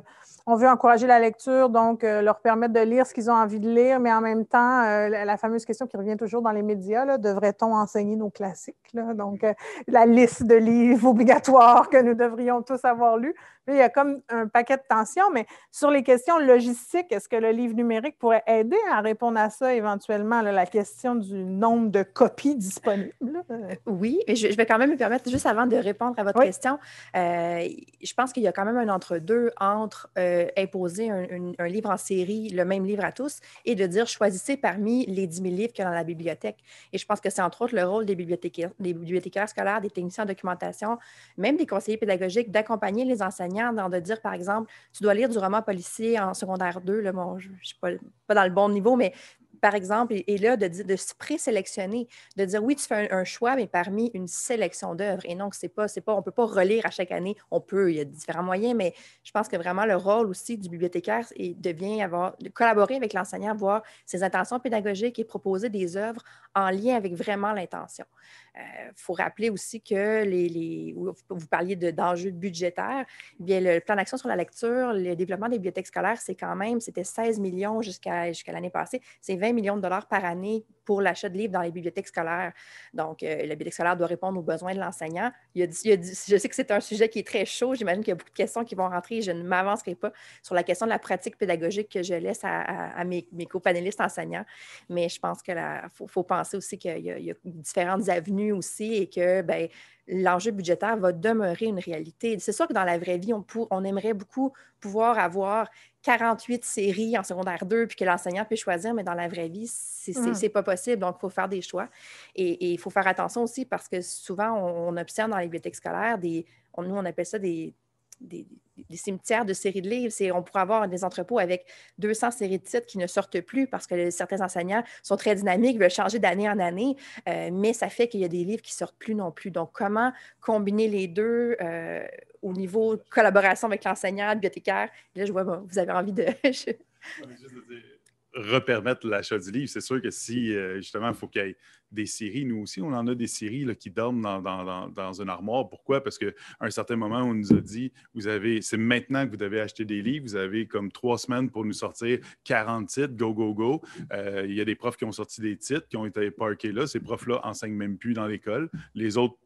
on veut encourager la lecture, donc euh, leur permettre de lire ce qu'ils ont envie de lire, mais en même temps, euh, la fameuse question qui revient toujours dans les médias, devrait-on enseigner nos classiques? Donc, euh, la liste de livres obligatoires que nous devrions tous avoir lus il y a comme un paquet de tensions, mais sur les questions logistiques, est-ce que le livre numérique pourrait aider à répondre à ça éventuellement, la question du nombre de copies disponibles? Oui, mais je, vais quand même me permettre, juste avant de répondre à votre question, euh, je pense qu'il y a quand même un entre-deux entre, euh, imposer un, livre en série, le même livre à tous, et de dire choisissez parmi les 10 000 livres qu'il y a dans la bibliothèque. Et je pense que c'est entre autres le rôle des bibliothécaires, des bibliothécaires scolaires, des techniciens en documentation, même des conseillers pédagogiques, d'accompagner les enseignants de dire, par exemple, tu dois lire du roman policier en secondaire 2, là, bon, je ne suis pas, dans le bon niveau, mais par exemple, et, là, de, de se présélectionner, de dire, oui, tu fais un, choix, mais parmi une sélection d'œuvres. Et donc, c'est pas, c'est pas, on ne peut pas relire à chaque année, on peut, il y a différents moyens, mais je pense que vraiment le rôle aussi du bibliothécaire est, devient avoir, de collaborer avec l'enseignant, voir ses intentions pédagogiques et proposer des œuvres en lien avec vraiment l'intention il euh, faut rappeler aussi que les, vous parliez d'enjeux budgétaires. Eh bien, le plan d'action sur la lecture, le développement des bibliothèques scolaires, c'est quand même, c'était 16 millions jusqu'à l'année passée. C'est 20 millions de dollars par année pour l'achat de livres dans les bibliothèques scolaires. Donc, euh, la bibliothèque scolaire doit répondre aux besoins de l'enseignant. je sais que c'est un sujet qui est très chaud. J'imagine qu'il y a beaucoup de questions qui vont rentrer. Je ne m'avancerai pas sur la question de la pratique pédagogique que je laisse à, mes, co copanélistes enseignants. Mais je pense qu'il faut, penser aussi qu'il y, a différentes avenues aussi et que ben, l'enjeu budgétaire va demeurer une réalité. C'est sûr que dans la vraie vie, on aimerait beaucoup pouvoir avoir 48 séries en secondaire 2 puis que l'enseignant peut choisir, mais dans la vraie vie, c'est n'est mm. pas possible. Donc, il faut faire des choix. Et il faut faire attention aussi parce que souvent, on, observe dans les bibliothèques scolaires des. On, nous, on appelle ça des des, cimetières de séries de livres. On pourrait avoir des entrepôts avec 200 séries de titres qui ne sortent plus parce que certains enseignants sont très dynamiques, veulent changer d'année en année, euh, mais ça fait qu'il y a des livres qui ne sortent plus non plus. Donc, comment combiner les deux euh, au niveau collaboration avec l'enseignant, le bibliothécaire? là, je vois, vous avez envie de... (laughs) repermettre l'achat du livre. C'est sûr que si, euh, justement, il faut qu'il y ait des séries, nous aussi, on en a des séries là, qui dorment dans, dans, une armoire. Pourquoi? Parce qu'à un certain moment, on nous a dit, vous avez, c'est maintenant que vous devez acheter des livres, vous avez comme trois semaines pour nous sortir 40 titres, go, go, go. Euh, il y a des profs qui ont sorti des titres, qui ont été parkés là. Ces profs-là enseignent même plus dans l'école. Les autres,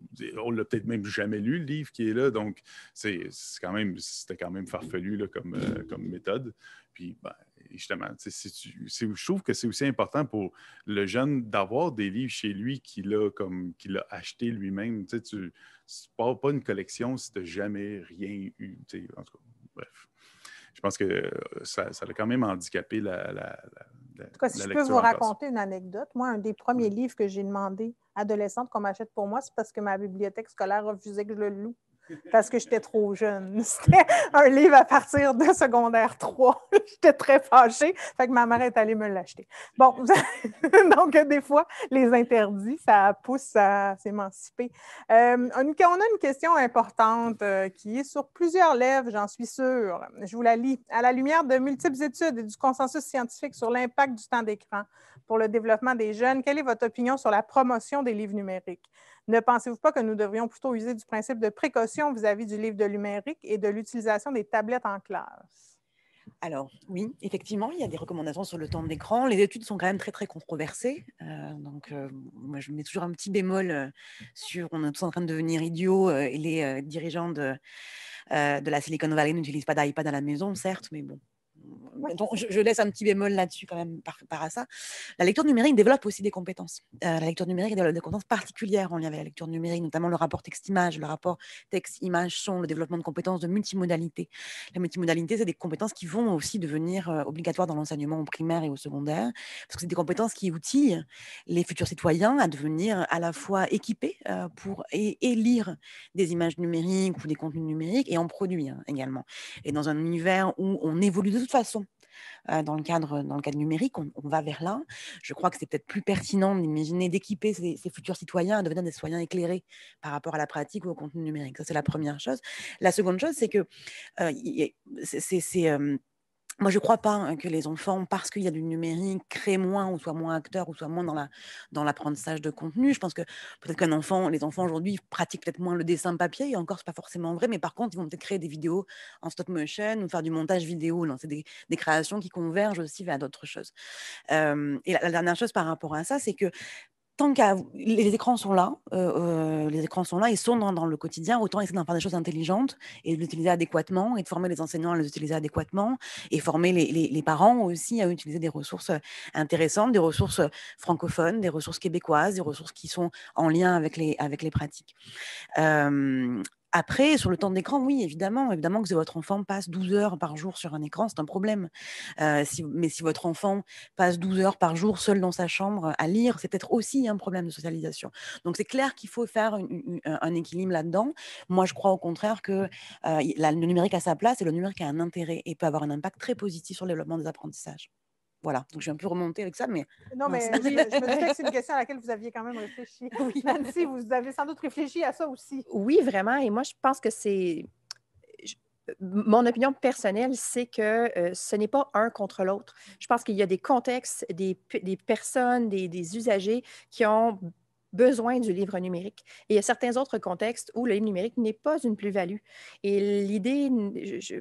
on l'a peut-être même jamais lu, le livre qui est là. Donc, c'est, quand même, c'était quand même farfelu là, comme, euh, comme méthode. Puis, ben, justement, tu, je trouve que c'est aussi important pour le jeune d'avoir des livres chez lui qu'il a, comme, qu'il a acheté lui-même. Tu ne pars pas une collection si tu n'as jamais rien eu. En tout cas, bref. Je pense que euh, ça, ça a quand même handicapé la, en tout cas, si je peux vous raconter une anecdote, moi, un des premiers livres que j'ai demandé adolescente qu'on m'achète pour moi, c'est parce que ma bibliothèque scolaire refusait que je le loue parce que j'étais trop jeune. (laughs) C'était un livre à partir de secondaire 3. (laughs) j'étais très fâchée. Fait que ma mère est allée me l'acheter. Bon, (laughs) donc des fois, les interdits, ça pousse à s'émanciper. Euh, on, a une question importante euh, qui est sur plusieurs lèvres, j'en suis sûre. Je vous la lis. À la lumière de multiples études et du consensus scientifique sur l'impact du temps d'écran pour le développement des jeunes, quelle est votre opinion sur la promotion des livres numériques? Ne pensez-vous pas que nous devrions plutôt user du principe de précaution vis-à-vis du livre de numérique et de l'utilisation des tablettes en classe? Alors oui, effectivement, il y a des recommandations sur le temps d'écran. Les études sont quand même très très controversées. Euh, donc euh, moi je mets toujours un petit bémol euh, sur on est tous en train de devenir idiots et les dirigeants de, de la Silicon Valley n'utilisent pas d'iPad à la maison, certes, mais bon, donc je, laisse un petit bémol là-dessus quand même par, rapport à ça. La lecture numérique développe aussi des compétences. Euh, la lecture numérique développe des compétences particulières en lien avec la lecture numérique, notamment le rapport texte-image, le rapport texte image sont le développement de compétences de multimodalité. La multimodalité, c'est des compétences qui vont aussi devenir euh, obligatoires dans l'enseignement au primaire et au secondaire, parce que c'est des compétences qui outillent les futurs citoyens à devenir à la fois équipés euh, pour et, lire des images numériques ou des contenus numériques et en produire également. Et dans un univers où on évolue de toute façon. Euh, dans le cadre numérique, on, va vers là. Je crois que c'est peut-être plus pertinent d'imaginer d'équiper ces, futurs citoyens à devenir des citoyens éclairés par rapport à la pratique ou au contenu numérique. Ça, c'est la première chose. La seconde chose, c'est que euh, c'est euh, moi, je ne crois pas hein, que les enfants, parce qu'il y a du numérique, créent moins ou soient moins acteurs ou soient moins dans, la, dans l'apprentissage de contenu. Je pense que peut-être qu'un enfant, les enfants aujourd'hui pratiquent peut-être moins le dessin papier, et encore, ce n'est pas forcément vrai, mais par contre, ils vont peut-être créer des vidéos en stop motion ou faire du montage vidéo. Non, c'est des, créations qui convergent aussi vers d'autres choses. et la dernière chose par rapport à ça, c'est que tant que les écrans sont là, euh, euh, les écrans sont là, ils sont dans, le quotidien, autant essayer d'en faire des choses intelligentes et de utiliser adéquatement et de former les enseignants à les utiliser adéquatement et former les, parents aussi à utiliser des ressources euh, intéressantes, des ressources francophones, des ressources québécoises, des ressources qui sont en lien avec les, avec les pratiques. Après, sur le temps d'écran, oui, évidemment, évidemment que votre enfant passe 12 heures par jour sur un écran, c'est un problème. mais si votre enfant passe 12 heures par jour seul dans sa chambre à lire, c'est peut-être aussi un problème de socialisation. Donc c'est clair qu'il faut faire un équilibre là-dedans. Moi, je crois au contraire que le numérique a sa place et le numérique a un intérêt et peut avoir un impact très positif sur le développement des apprentissages. Voilà, donc vais un peu remonter avec ça, mais... Non, mais je me disais que c'est une (laughs) question à laquelle vous aviez quand même réfléchi. (laughs) Oui. Nancy, vous avez sans doute réfléchi à ça aussi. Oui, vraiment, et moi, je pense que c'est... Mon opinion personnelle, c'est que euh, ce n'est pas un contre l'autre. Je pense qu'il y a des contextes, des, personnes, des, des usagers qui ont besoin du livre numérique. Et il y a certains autres contextes où le livre numérique n'est pas une plus-value. Et l'idée,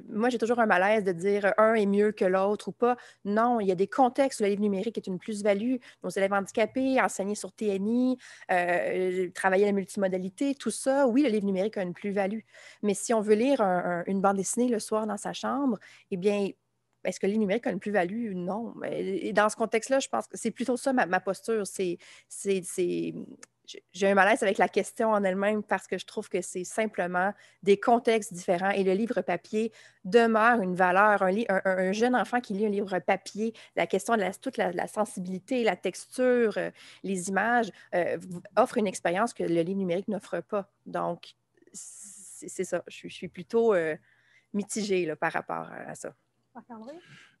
moi j'ai toujours un malaise de dire un est mieux que l'autre ou pas. Non, il y a des contextes où le livre numérique est une plus-value. Nos élèves handicapés, enseigner sur TNI, euh, travailler la multimodalité, tout ça, oui, le livre numérique a une plus-value. Mais si on veut lire une bande dessinée le soir dans sa chambre, eh bien, est-ce que les numérique a une plus-value? ou Non. Et dans ce contexte-là, je pense que c'est plutôt ça ma, posture. j'ai un malaise avec la question en elle-même parce que je trouve que c'est simplement des contextes différents et le livre papier demeure une valeur. Un, jeune enfant qui lit un livre papier, la question de toute la, sensibilité, la texture, euh, les images, euh, offre une expérience que le livre numérique n'offre pas. Donc, c'est, ça. Je, suis plutôt euh, mitigée par rapport à ça.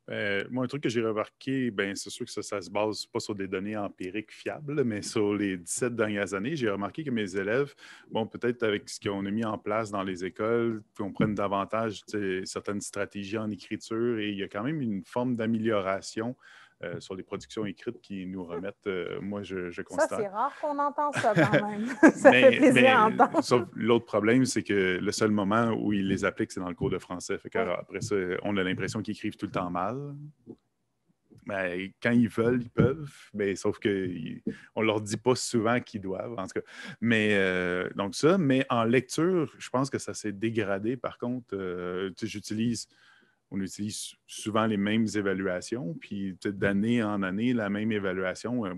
Euh, moi, un truc que j'ai remarqué, ben, c'est sûr que ça, ne se base pas sur des données empiriques fiables, mais sur les 17 dernières années, j'ai remarqué que mes élèves, bon, peut-être avec ce qu'on a mis en place dans les écoles, comprennent davantage certaines stratégies en écriture et il y a quand même une forme d'amélioration euh, sur les productions écrites qui nous remettent. Euh, moi, je, je constate. Ça, c'est rare qu'on entend ça quand (laughs) même. (laughs) ça fait plaisir à entendre. l'autre problème, c'est que le seul moment où ils les appliquent, c'est dans le cours de français. après ça, on a l'impression qu'ils écrivent tout le temps mal. Mais quand ils veulent, ils peuvent, mais sauf qu'on ne leur dit pas souvent qu'ils doivent, en Mais euh, donc ça, mais en lecture, je pense que ça s'est dégradé. Par contre, j'utilise on utilise souvent les mêmes évaluations, puis d'année en année, la même évaluation euh,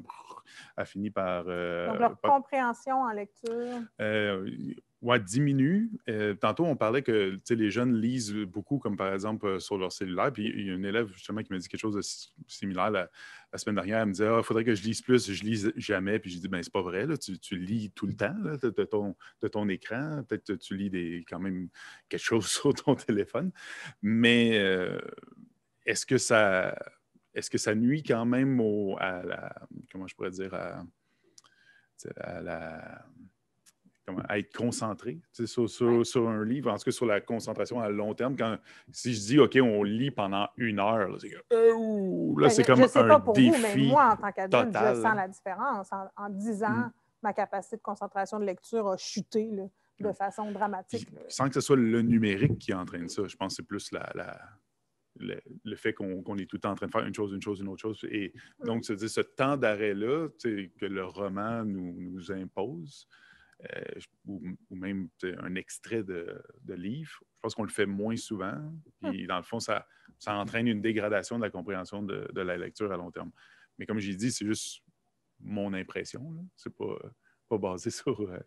a fini par... Euh, Donc, leur compréhension en lecture. Euh, Ouais, diminue. Euh, tantôt, on parlait que les jeunes lisent beaucoup, comme par exemple euh, sur leur cellulaire. Puis il y a un élève justement qui m'a dit quelque chose de similaire la, semaine dernière. Elle me disait Il ah, faudrait que je lise plus, je lis jamais. Puis j'ai dit Ben, c'est pas vrai, Tu, lis tout le temps de, ton, écran. Peut-être que tu lis quand même quelque chose (laughs) sur ton téléphone. Mais euh, est-ce que ça est nuit quand même à la. Comment je pourrais dire à la à être concentré sur, sur, un livre, en tout cas sur la concentration à long terme. Quand, si je dis, OK, on lit pendant une heure, là, c'est comme, euh, là, ben, c'est comme je, sais pas pour Vous, mais moi, en tant qu'adulte, je sens la différence. En dix ans, mm. ma capacité de concentration de lecture a chuté. de façon dramatique. sans que ce soit le numérique qui entraîne ça, je pense que c'est plus la, le, fait qu'on, est tout le temps en train de faire une chose, une chose, une autre chose. Et donc, se dire ce temps d'arrêt-là que le roman nous, nous impose, euh, ou, même un extrait de, livre. Je pense qu'on le fait moins souvent. Puis, hmm. dans le fond, ça, entraîne une dégradation de la compréhension de, la lecture à long terme. Mais comme j'ai dit, c'est juste mon impression. C'est pas, pas basé (laughs) sur, euh,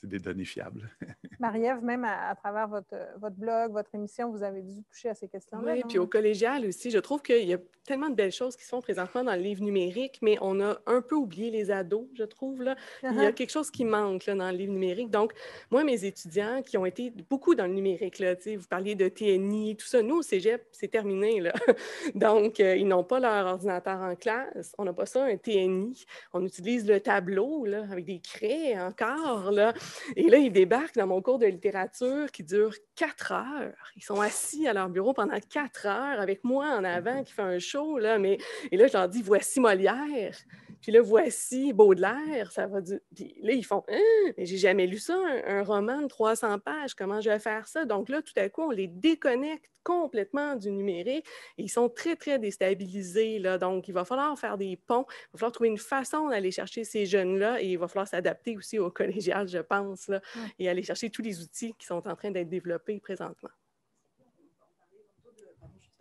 c'est des données fiables. (laughs) Marie-Ève, même à, travers votre, votre, blog, votre émission, vous avez dû toucher à ces questions-là. Oui, puis au collégial aussi, je trouve qu'il y a tellement de belles choses qui se font présentement dans le livre numérique, mais on a un peu oublié les ados, je trouve. Là. Il y a uh-huh. quelque chose qui manque là, dans le livre numérique. Donc, moi, mes étudiants qui ont été beaucoup dans le numérique, là, vous parliez de TNI, tout ça, nous, au cégep, c'est terminé. Là. (laughs) Donc, euh, ils n'ont pas leur ordinateur en classe. On n'a pas ça, un TNI. On utilise le tableau là, avec des craies encore. Là. Et là, ils débarquent dans mon cours de littérature qui dure quatre heures. Ils sont assis à leur bureau pendant quatre heures avec moi en avant mhm. qui fait un show. Là, mais... Et là, je leur dis, voici Molière. Puis là, voici Baudelaire, ça va du... Puis là, ils font hein? mais j'ai jamais lu ça, un, roman de 300 pages, comment je vais faire ça? Donc là, tout à coup, on les déconnecte complètement du numérique. Et ils sont très, très déstabilisés. Là. Donc, il va falloir faire des ponts, il va falloir trouver une façon d'aller chercher ces jeunes-là et il va falloir s'adapter aussi au (laughs) collégial, je pense, là, et aller chercher tous les outils qui sont en train d'être développés présentement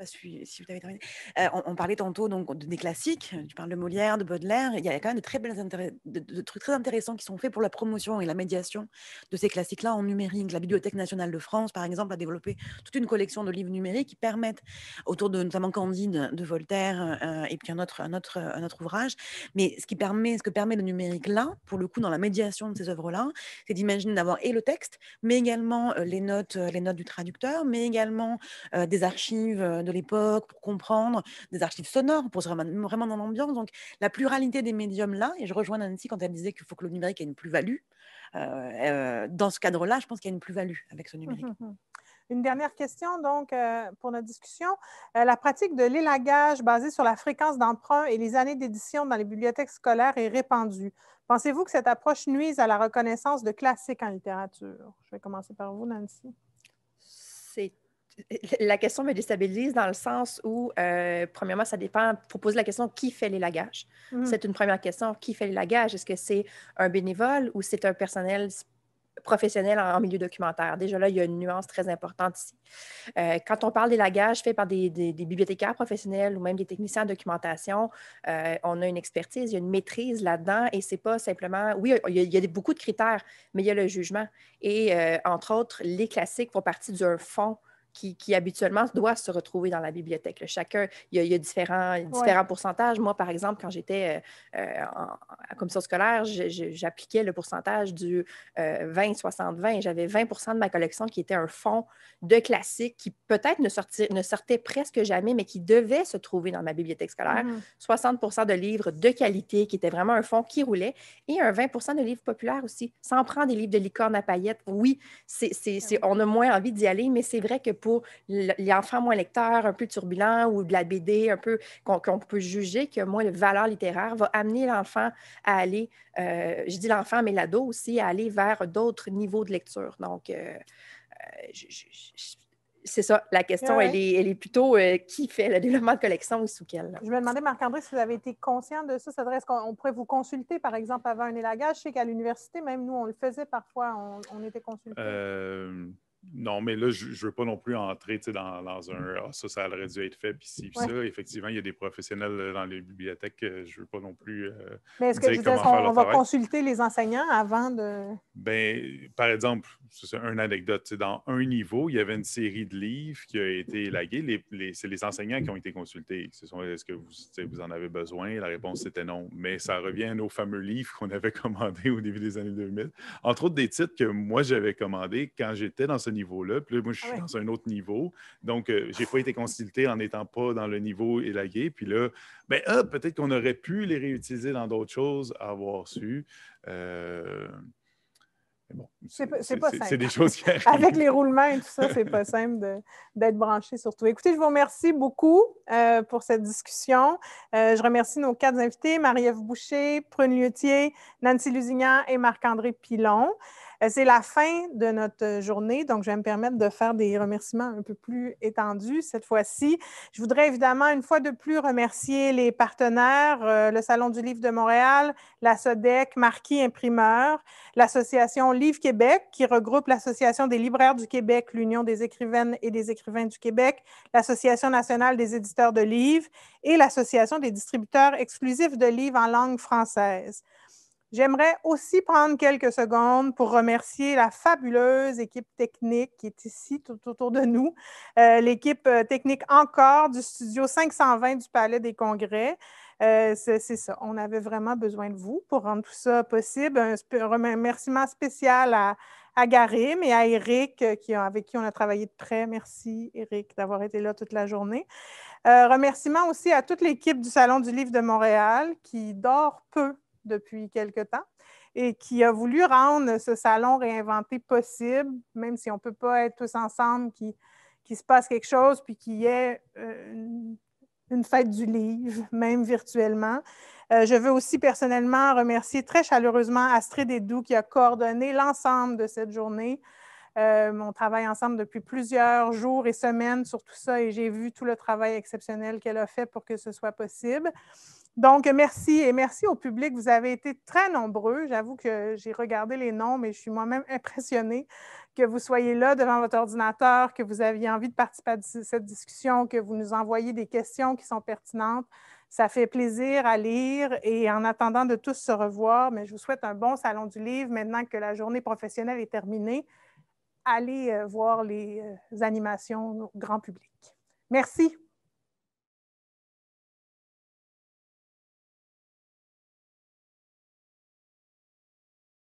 si, vous avez euh, on, parlait tantôt donc, des classiques, tu parles de Molière, de Baudelaire, il y a quand même de très de, trucs très intéressants qui sont faits pour la promotion et la médiation de ces classiques-là en numérique. La Bibliothèque nationale de France, par exemple, a développé toute une collection de livres numériques qui permettent, autour de notamment Candide, de Voltaire, euh, et puis un autre, un, ouvrage, mais ce, qui permet, ce que permet le numérique là, pour le coup, dans la médiation de ces œuvres-là, c'est d'imaginer d'avoir et le texte, mais également euh, les, notes, les notes du traducteur, mais également des archives de l'époque, pour comprendre des archives sonores, pour se remettre vraiment dans l'ambiance. Donc la pluralité des médiums là, et je rejoins Nancy quand elle disait qu'il faut que le numérique ait une plus-value. Euh, euh, dans ce cadre-là, je pense qu'il y a une plus-value avec ce mmh, numérique. Mmh, mmh. Une dernière question, donc, euh, pour notre discussion. la pratique de l'élagage basée sur la fréquence d'emprunt et les années d'édition dans les bibliothèques scolaires est répandue. Pensez-vous que cette approche nuise à la reconnaissance de classiques en littérature? Je vais commencer par vous, Nancy. C'est la question me déstabilise dans le sens où, euh, premièrement, ça dépend. Il faut poser la question qui fait les lagages? Mmh. C'est une première question qui fait les lagages? Est-ce que c'est un bénévole ou c'est un personnel professionnel en, milieu documentaire? Déjà là, il y a une nuance très importante ici. Euh, quand on parle des lagages fait par des, bibliothécaires professionnels ou même des techniciens en documentation, euh, on a une expertise, il y a une maîtrise là-dedans et c'est pas simplement. Oui, il y, a, il y, a, beaucoup de critères, mais il y a le jugement. Et entre autres, les classiques font partie d'un fonds qui, habituellement doit se retrouver dans la bibliothèque. Chacun, il y a, différents, différents pourcentages. Moi, par exemple, quand j'étais euh, euh, à en, commission scolaire, j'appliquais le pourcentage du 20-60-20. Euh, J'avais 20 de ma collection qui était un fond de classique qui peut-être ne, sortait presque jamais, mais qui devait se trouver dans ma bibliothèque scolaire. 60 mmh. de livres de qualité, qui étaient vraiment un fond qui roulait, et un 20 de livres populaires aussi. Sans prendre des livres de licorne à paillettes, oui, c'est, ah on a moins envie d'y aller, mais c'est vrai que pour les enfants moins lecteurs, un peu turbulent, ou de la BD, un peu qu'on peut juger que moins de valeur littéraire va amener l'enfant à aller, euh, je dis l'enfant, mais l'ado aussi, à aller vers d'autres niveaux de lecture. Donc, euh, euh, c'est ça, la question, elle, est, plutôt qui fait le développement de collection ou sous quelle. Je me demandais, Marc-André, si vous avez été conscient de ça. cest à qu'on pourrait vous consulter, par exemple, avant un élagage? Je sais qu'à l'université, même nous, on le faisait parfois, on, était consulté. Euh, non, mais là, je ne veux pas non plus entrer dans, dans un mm. ah, ça, ça aurait dû être fait, puis si, ça. Effectivement, il y a des professionnels euh, dans les bibliothèques, je ne veux pas non plus. Euh, mais est-ce que on, va consulter les enseignants avant de. Bien, par exemple, c'est une anecdote. Dans un niveau, il y avait une série de livres qui a été mm. lagué. c'est les enseignants qui ont été consultés. Ce sont est-ce que vous, vous en avez besoin La réponse c'était non. Mais ça revient aux fameux livres qu'on avait (laughs) commandés au début des années 2000. Entre autres, des titres que moi, j'avais commandés quand j'étais dans ce niveau-là. Puis là, moi, je ah suis dans un autre niveau. Donc, je euh, j'ai pas été consulté en n'étant pas dans le niveau élagué. Puis là, ben, ah, peut-être qu'on aurait pu les réutiliser dans d'autres choses à avoir su. Euh, bon, c'est pas, simple. C'est des choses qui (laughs) arrivent. Avec les roulements et tout ça, c'est pas simple d'être branché sur tout. Écoutez, je vous remercie beaucoup euh, pour cette discussion. je remercie nos quatre invités, Marie-Ève Boucher, Prune Nancy Lusignan et Marc-André Pilon. Euh, c'est la fin de notre euh, journée, donc je vais me permettre de faire des remerciements un peu plus étendus cette fois-ci. Je voudrais évidemment une fois de plus remercier les partenaires, euh, le Salon du Livre de Montréal, la SODEC, Marquis Imprimeur, l'Association Livre Québec, qui regroupe l'Association des libraires du Québec, l'Union des écrivaines et des écrivains du Québec, l'Association nationale des éditeurs de livres et l'Association des distributeurs exclusifs de livres en langue française. J'aimerais aussi prendre quelques secondes pour remercier la fabuleuse équipe technique qui est ici tout autour de nous, euh, l'équipe euh, technique encore du studio 520 du Palais des Congrès. Euh, c'est ça, on avait vraiment besoin de vous pour rendre tout ça possible. Un, remerciement spécial à, à Garim et à Eric, qui, avec qui on a travaillé de près. Merci, Eric, d'avoir été là toute la journée. Euh, remerciement aussi à toute l'équipe du Salon du Livre de Montréal qui dort peu depuis quelque temps et qui a voulu rendre ce salon réinventé possible, même si on ne peut pas être tous ensemble, qui, se passe quelque chose, puis qu'il y ait une, fête du livre, (laughs) même virtuellement. Euh, je veux aussi personnellement remercier très chaleureusement Astrid Edoux qui a coordonné l'ensemble de cette journée. Euh, on travaille ensemble depuis plusieurs jours et semaines sur tout ça et j'ai vu tout le travail exceptionnel qu'elle a fait pour que ce soit possible. Donc, merci et merci au public. Vous avez été très nombreux. J'avoue que j'ai regardé les noms, mais je suis moi-même impressionnée que vous soyez là devant votre ordinateur, que vous aviez envie de participer à cette discussion, que vous nous envoyez des questions qui sont pertinentes. Ça fait plaisir à lire et en attendant de tous se revoir, mais je vous souhaite un bon salon du livre maintenant que la journée professionnelle est terminée. Allez euh, voir les euh, animations au grand public. Merci.